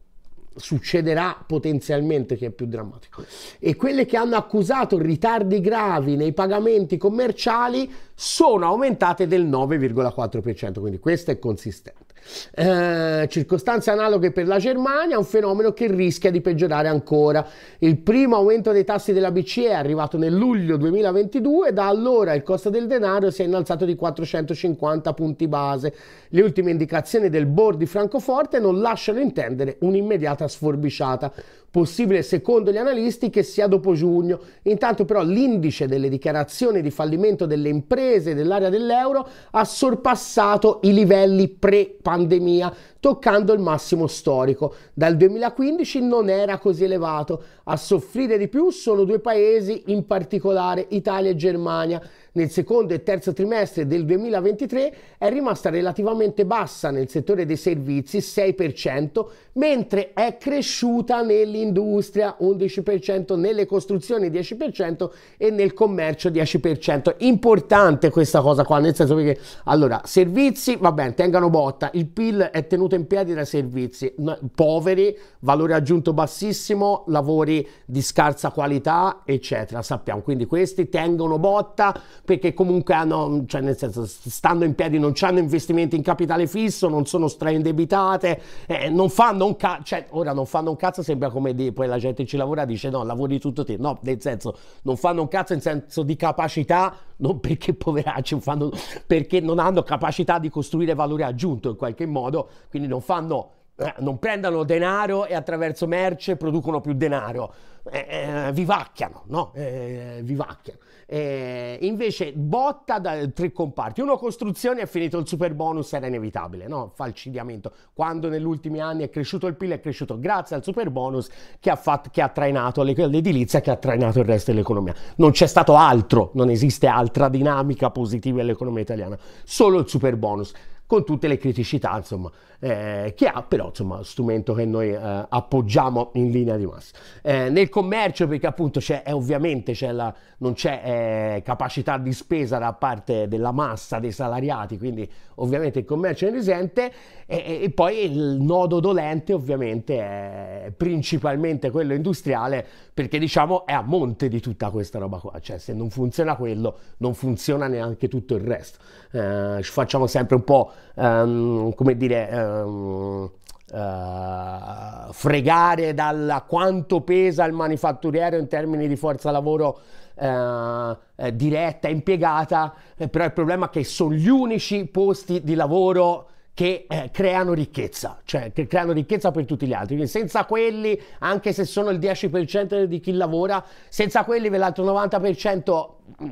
succederà potenzialmente che è più drammatico e quelle che hanno accusato ritardi gravi nei pagamenti commerciali sono aumentate del 9,4% quindi questo è consistente eh, circostanze analoghe per la Germania, un fenomeno che rischia di peggiorare ancora. Il primo aumento dei tassi della BCE è arrivato nel luglio 2022, e da allora il costo del denaro si è innalzato di 450 punti base. Le ultime indicazioni del board di Francoforte non lasciano intendere un'immediata sforbiciata possibile secondo gli analisti che sia dopo giugno. Intanto però l'indice delle dichiarazioni di fallimento delle imprese dell'area dell'euro ha sorpassato i livelli pre-pandemia toccando il massimo storico. Dal 2015 non era così elevato. A soffrire di più sono due paesi, in particolare Italia e Germania. Nel secondo e terzo trimestre del 2023 è rimasta relativamente bassa nel settore dei servizi, 6%, mentre è cresciuta nell'industria, 11%, nelle costruzioni 10% e nel commercio 10%. Importante questa cosa qua, nel senso che allora servizi, va bene, tengano botta, il PIL è tenuto in piedi dai servizi poveri, valore aggiunto bassissimo, lavori di scarsa qualità, eccetera. Sappiamo, quindi questi tengono botta perché comunque hanno, cioè nel senso, stando in piedi, non hanno investimenti in capitale fisso, non sono straindebitate, eh, non fanno un cazzo, cioè, ora non fanno un cazzo sembra come di, poi la gente ci lavora dice no, lavori tutto te, no, nel senso, non fanno un cazzo in senso di capacità non perché poveracci, fanno, perché non hanno capacità di costruire valore aggiunto in qualche modo, quindi non fanno eh, non prendono denaro e attraverso merce producono più denaro, eh, eh, vivacchiano, no? Eh, vivacchiano eh, invece botta da tre comparti. Uno costruzioni è finito il super bonus, era inevitabile, no? Falcidiamento. Quando negli ultimi anni è cresciuto il PIL è cresciuto grazie al super bonus che ha, fatto, che ha trainato l'edilizia, che ha trainato il resto dell'economia. Non c'è stato altro, non esiste altra dinamica positiva all'economia italiana, solo il super bonus con tutte le criticità insomma, eh, che ha, però insomma strumento che noi eh, appoggiamo in linea di massa. Eh, nel commercio perché appunto c'è, eh, ovviamente c'è la, non c'è eh, capacità di spesa da parte della massa dei salariati, quindi ovviamente il commercio è risente e, e poi il nodo dolente ovviamente è principalmente quello industriale perché diciamo è a monte di tutta questa roba qua, cioè se non funziona quello non funziona neanche tutto il resto. Eh, ci facciamo sempre un po', um, come dire, um, uh, fregare dal quanto pesa il manifatturiero in termini di forza lavoro eh, eh diretta, impiegata, eh, però il problema è che sono gli unici posti di lavoro che eh, creano ricchezza, cioè che creano ricchezza per tutti gli altri. Quindi senza quelli, anche se sono il 10% di chi lavora, senza quelli per l'altro 90%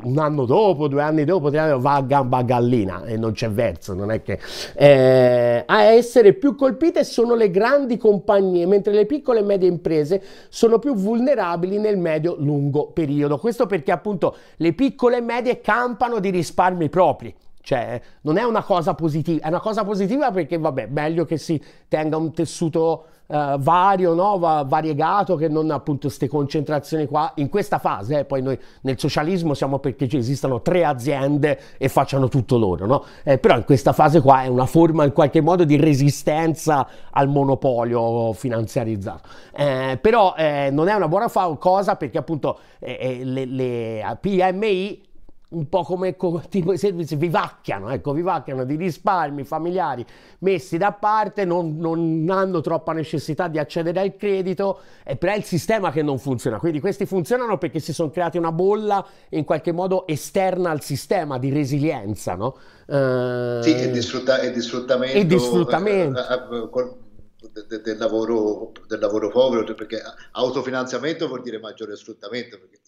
un anno dopo, due anni dopo, tre anni dopo, va a gamba gallina e non c'è verso, non è che... Eh, a essere più colpite sono le grandi compagnie, mentre le piccole e medie imprese sono più vulnerabili nel medio-lungo periodo. Questo perché appunto le piccole e medie campano di risparmi propri cioè, non è una cosa positiva, è una cosa positiva perché, vabbè, meglio che si tenga un tessuto eh, vario, no? Va- variegato, che non appunto queste concentrazioni qua. In questa fase, eh, poi noi nel socialismo siamo perché ci esistano tre aziende e facciano tutto loro, no? Eh, però in questa fase qua è una forma in qualche modo di resistenza al monopolio finanziarizzato. Eh, però eh, non è una buona fa- cosa perché appunto eh, eh, le, le PMI un po' come ecco, tipo i servizi vivacchiano, ecco, vivacchiano di risparmi familiari messi da parte, non, non, hanno troppa necessità di accedere al credito, è però è il sistema che non funziona. Quindi questi funzionano perché si sono creati una bolla in qualche modo esterna al sistema di resilienza, no? Eh, sì, e di, sfrutta- e di sfruttamento. E di sfruttamento. Eh, eh, eh, del, del, lavoro, del lavoro povero, perché autofinanziamento vuol dire maggiore sfruttamento, perché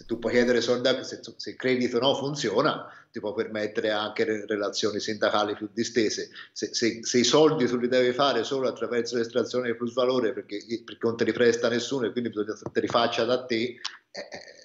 se tu puoi chiedere soldi, se, se, il credito no funziona, ti può permettere anche relazioni sindacali più distese. Se, se, se i soldi tu li devi fare solo attraverso l'estrazione di plusvalore perché, perché non te li presta nessuno e quindi bisogna te li faccia da te, eh, eh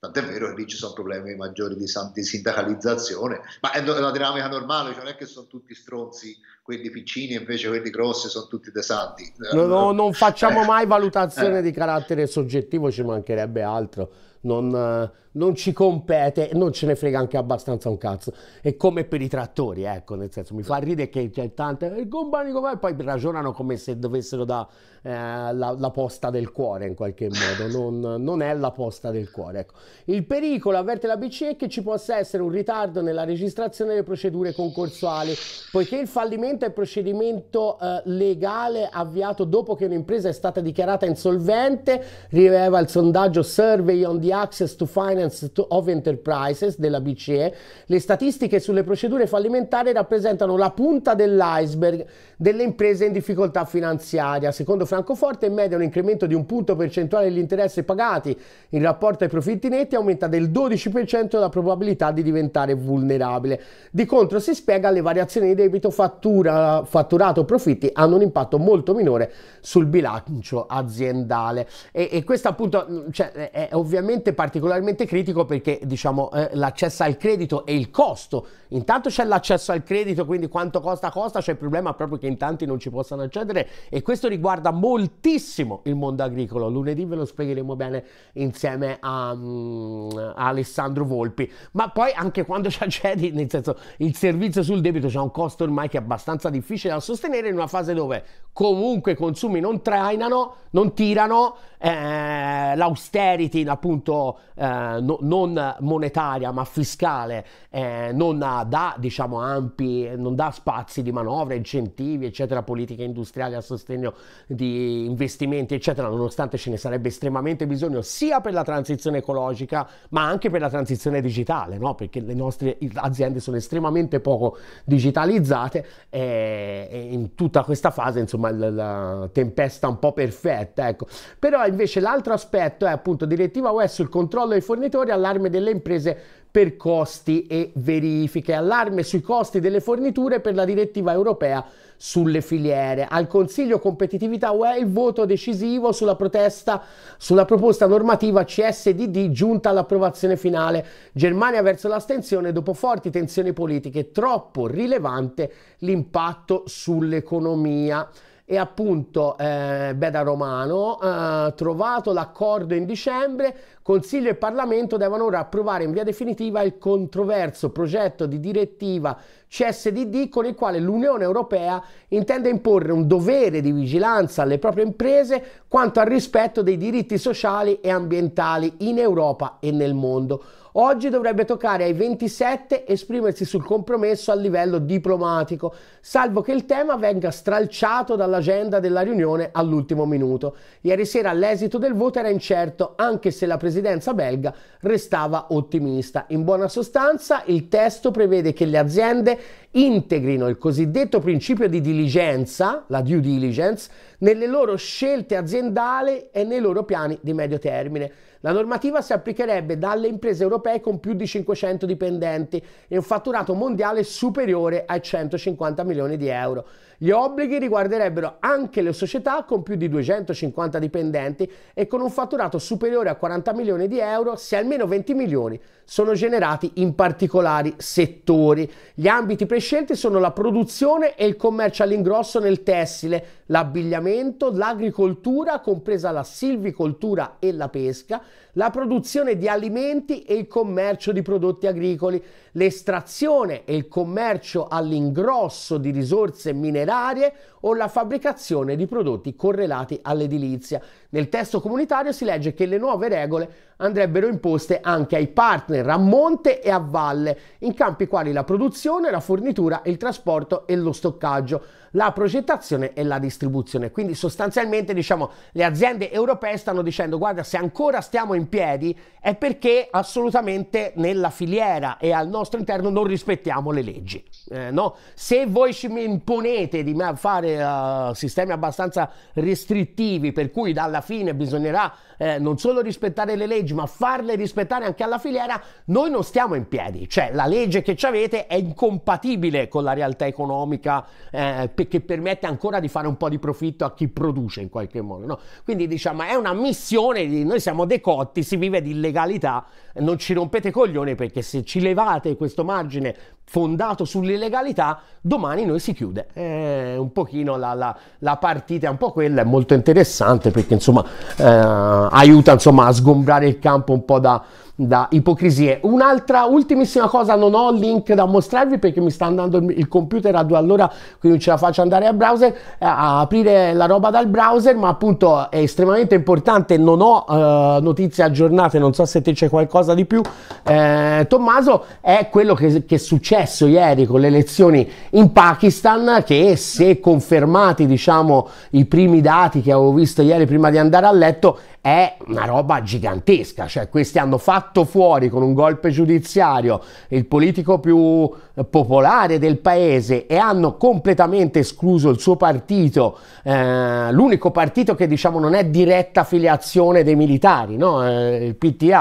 tant'è vero che lì ci sono problemi maggiori di, di sindacalizzazione, ma è una dinamica normale, cioè non è che sono tutti stronzi quelli piccini invece quelli grossi sono tutti desanti. No, no, non facciamo eh. mai valutazione eh. di carattere soggettivo, ci mancherebbe altro Non. non ci compete e non ce ne frega anche abbastanza un cazzo. E come per i trattori, ecco, nel senso, mi fa ridere che c'è tante, eh, il compagno come e poi ragionano come se dovessero da eh, la, la, posta del cuore in qualche modo, non, non è la posta del cuore, ecco. Il pericolo, avverte la BCE, è che ci possa essere un ritardo nella registrazione delle procedure concorsuali, poiché il fallimento è procedimento eh, legale avviato dopo che un'impresa è stata dichiarata insolvente, rileva il sondaggio Survey on the Access to Finance Finance of Enterprises della BCE, le statistiche sulle procedure fallimentari rappresentano la punta dell'iceberg delle imprese in difficoltà finanziaria. Secondo Francoforte, in media un incremento di un punto percentuale degli interessi pagati in rapporto ai profitti netti aumenta del 12% la probabilità di diventare vulnerabile. Di contro si spiega le variazioni di debito fattura, fatturato profitti hanno un impatto molto minore sul bilancio aziendale. E, e questo appunto mm, cioè, è ovviamente particolarmente critico perché diciamo eh, l'accesso al credito e il costo. Intanto c'è l'accesso al credito, quindi quanto costa costa, c'è il problema proprio che in tanti non ci possano accedere e questo riguarda moltissimo il mondo agricolo. Lunedì ve lo spiegheremo bene insieme a, mm, a Alessandro Volpi. Ma poi anche quando ci accedi, nel senso il servizio sul debito c'è un costo ormai che è abbastanza difficile da sostenere in una fase dove comunque i consumi non trainano, non tirano, eh, l'austerity appunto eh, no, non monetaria ma fiscale eh, non dà diciamo ampi, non dà spazi di manovra, incentivi innovativi, eccetera, politiche industriali a sostegno di investimenti, eccetera, nonostante ce ne sarebbe estremamente bisogno sia per la transizione ecologica, ma anche per la transizione digitale, no? perché le nostre aziende sono estremamente poco digitalizzate e in tutta questa fase, insomma, la, la tempesta un po' perfetta, ecco. Però invece l'altro aspetto è appunto direttiva UE sul controllo dei fornitori, allarme delle imprese per costi e verifiche, allarme sui costi delle forniture per la direttiva europea sulle filiere. Al Consiglio Competitività UE il voto decisivo sulla, protesta, sulla proposta normativa CSDD giunta all'approvazione finale. Germania verso l'astensione dopo forti tensioni politiche, troppo rilevante l'impatto sull'economia e appunto eh, Beda Romano eh, trovato l'accordo in dicembre, Consiglio e Parlamento devono ora approvare in via definitiva il controverso progetto di direttiva CSDD con il quale l'Unione Europea intende imporre un dovere di vigilanza alle proprie imprese quanto al rispetto dei diritti sociali e ambientali in Europa e nel mondo. Oggi dovrebbe toccare ai 27 esprimersi sul compromesso a livello diplomatico, salvo che il tema venga stralciato dall'agenda della riunione all'ultimo minuto. Ieri sera l'esito del voto era incerto, anche se la presidenza belga restava ottimista. In buona sostanza, il testo prevede che le aziende integrino il cosiddetto principio di diligenza, la due diligence, nelle loro scelte aziendali e nei loro piani di medio termine. La normativa si applicherebbe dalle imprese europee con più di 500 dipendenti e un fatturato mondiale superiore ai 150 milioni di euro. Gli obblighi riguarderebbero anche le società con più di 250 dipendenti e con un fatturato superiore a 40 milioni di euro se almeno 20 milioni sono generati in particolari settori. Gli ambiti prescelti sono la produzione e il commercio all'ingrosso nel tessile, l'abbigliamento, l'agricoltura, compresa la silvicoltura e la pesca, la produzione di alimenti e il commercio di prodotti agricoli, l'estrazione e il commercio all'ingrosso di risorse minerarie o la fabbricazione di prodotti correlati all'edilizia. Nel testo comunitario si legge che le nuove regole andrebbero imposte anche ai partner a monte e a valle, in campi quali la produzione, la fornitura, il trasporto e lo stoccaggio, la progettazione e la distribuzione. Quindi sostanzialmente diciamo le aziende europee stanno dicendo guarda se ancora stiamo in piedi è perché assolutamente nella filiera e al nostro interno non rispettiamo le leggi. Eh, no? Se voi ci imponete di fare applicare uh, sistemi abbastanza restrittivi per cui alla fine bisognerà eh, non solo rispettare le leggi, ma farle rispettare anche alla filiera, noi non stiamo in piedi. Cioè la legge che ci avete è incompatibile con la realtà economica eh, che permette ancora di fare un po' di profitto a chi produce in qualche modo. No? Quindi diciamo è una missione, di, noi siamo decotti, si vive di illegalità, non ci rompete coglioni perché se ci levate questo margine fondato sull'illegalità, domani noi si chiude. È eh, un pochino la, la, la partita è un po' quella, è molto interessante perché insomma... Eh, aiuta insomma a sgombrare il campo un po' da, da ipocrisie. Un'altra ultimissima cosa, non ho link da mostrarvi perché mi sta andando il computer a due all'ora, quindi non ce la faccio andare a browser, eh, a aprire la roba dal browser, ma appunto è estremamente importante, non ho eh, notizie aggiornate, non so se te c'è qualcosa di più, eh, Tommaso, è quello che, che, è successo ieri con le elezioni in Pakistan, che se confermati diciamo i primi dati che avevo visto ieri prima di andare a letto, è una roba gigantesca, cioè questi hanno fatto fatto fuori con un golpe giudiziario il politico più eh, popolare del paese e hanno completamente escluso il suo partito, eh, l'unico partito che diciamo non è diretta affiliazione dei militari, no? eh, il PTI,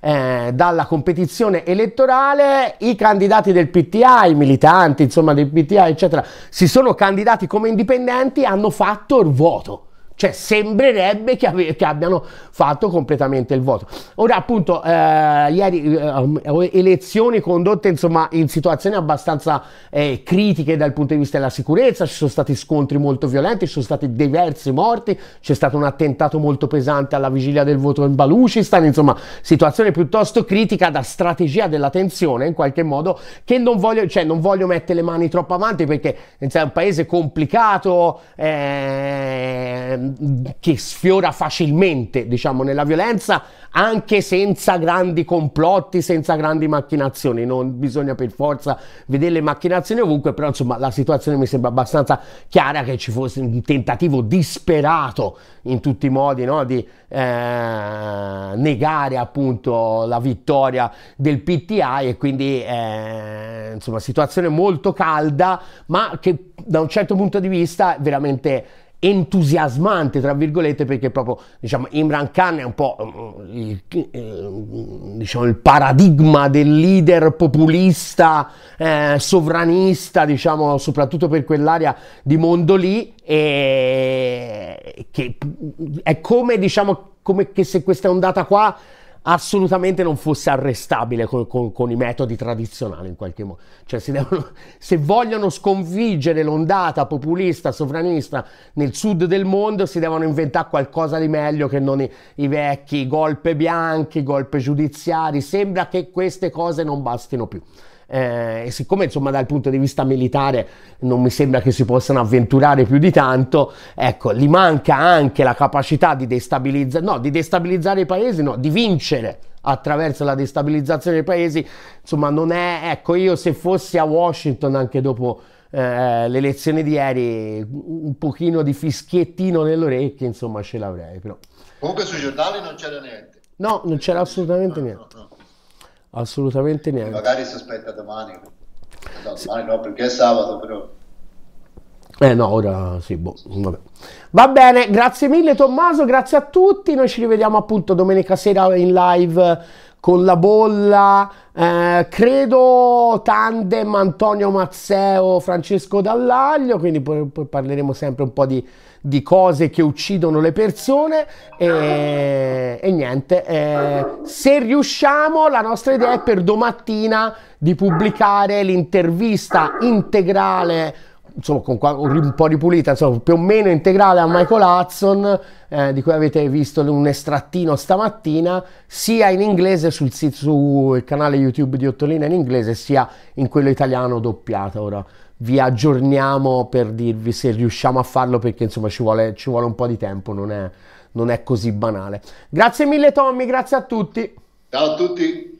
eh, dalla competizione elettorale, i candidati del PTI, i militanti insomma del PTI eccetera, si sono candidati come indipendenti e hanno fatto il voto. Cioè sembrerebbe che, ave- che abbiano fatto completamente il voto. Ora appunto, eh, ieri eh, um, elezioni condotte insomma in situazioni abbastanza eh, critiche dal punto di vista della sicurezza, ci sono stati scontri molto violenti, ci sono stati diversi morti, c'è stato un attentato molto pesante alla vigilia del voto in Baluchistan, insomma situazione piuttosto critica da strategia della tensione in qualche modo che non voglio, cioè, non voglio mettere le mani troppo avanti perché è un paese complicato, eh, che sfiora facilmente, diciamo, nella violenza, anche senza grandi complotti, senza grandi macchinazioni. Non bisogna per forza vedere le macchinazioni ovunque, però insomma la situazione mi sembra abbastanza chiara che ci fosse un tentativo disperato in tutti i modi no? di eh, negare appunto la vittoria del PTI e quindi eh, insomma situazione molto calda, ma che da un certo punto di vista veramente entusiasmante, tra virgolette, perché proprio diciamo, Imran Khan è un po' mm, il, mm, diciamo, il paradigma del leader populista, eh, sovranista, diciamo, soprattutto per quell'area di mondo lì, e che è come, diciamo, come che se questa ondata qua assolutamente non fosse arrestabile con, con, con, i metodi tradizionali in qualche modo. Cioè, devono, se vogliono sconfiggere l'ondata populista, sovranista nel sud del mondo, si devono inventare qualcosa di meglio che non i, i vecchi golpe bianchi, golpe giudiziari. Sembra che queste cose non bastino più eh, e siccome insomma dal punto di vista militare non mi sembra che si possano avventurare più di tanto, ecco, gli manca anche la capacità di destabilizzare, no, di destabilizzare i paesi, no, di vincere attraverso la destabilizzazione dei paesi, insomma non è, ecco, io se fossi a Washington anche dopo eh, l'elezione di ieri, un pochino di fischiettino nelle orecchie, insomma ce l'avrei, però. Comunque sui giornali non c'era niente. No, non c'era assolutamente niente. No, no, no assolutamente niente. Magari si aspetta domani. No, domani no, perché è sabato però. Eh no, ora sì, boh, vabbè. Va bene, grazie mille Tommaso, grazie a tutti, noi ci rivediamo appunto domenica sera in live con la bolla, eh, credo tandem Antonio Mazzeo, Francesco Dallaglio, quindi poi parleremo sempre un po' di di cose che uccidono le persone e, e niente. Eh, se riusciamo, la nostra idea è per domattina di pubblicare l'intervista integrale insomma, con, un po' ripulita, insomma, più o meno integrale a Michael Hudson, eh, di cui avete visto un estrattino stamattina, sia in inglese sul, sul canale YouTube di Ottolina in inglese, sia in quello italiano doppiato ora vi aggiorniamo per dirvi se riusciamo a farlo perché insomma ci vuole, ci vuole un po' di tempo, non è, non è così banale. Grazie mille Tommy, grazie a tutti. Ciao a tutti.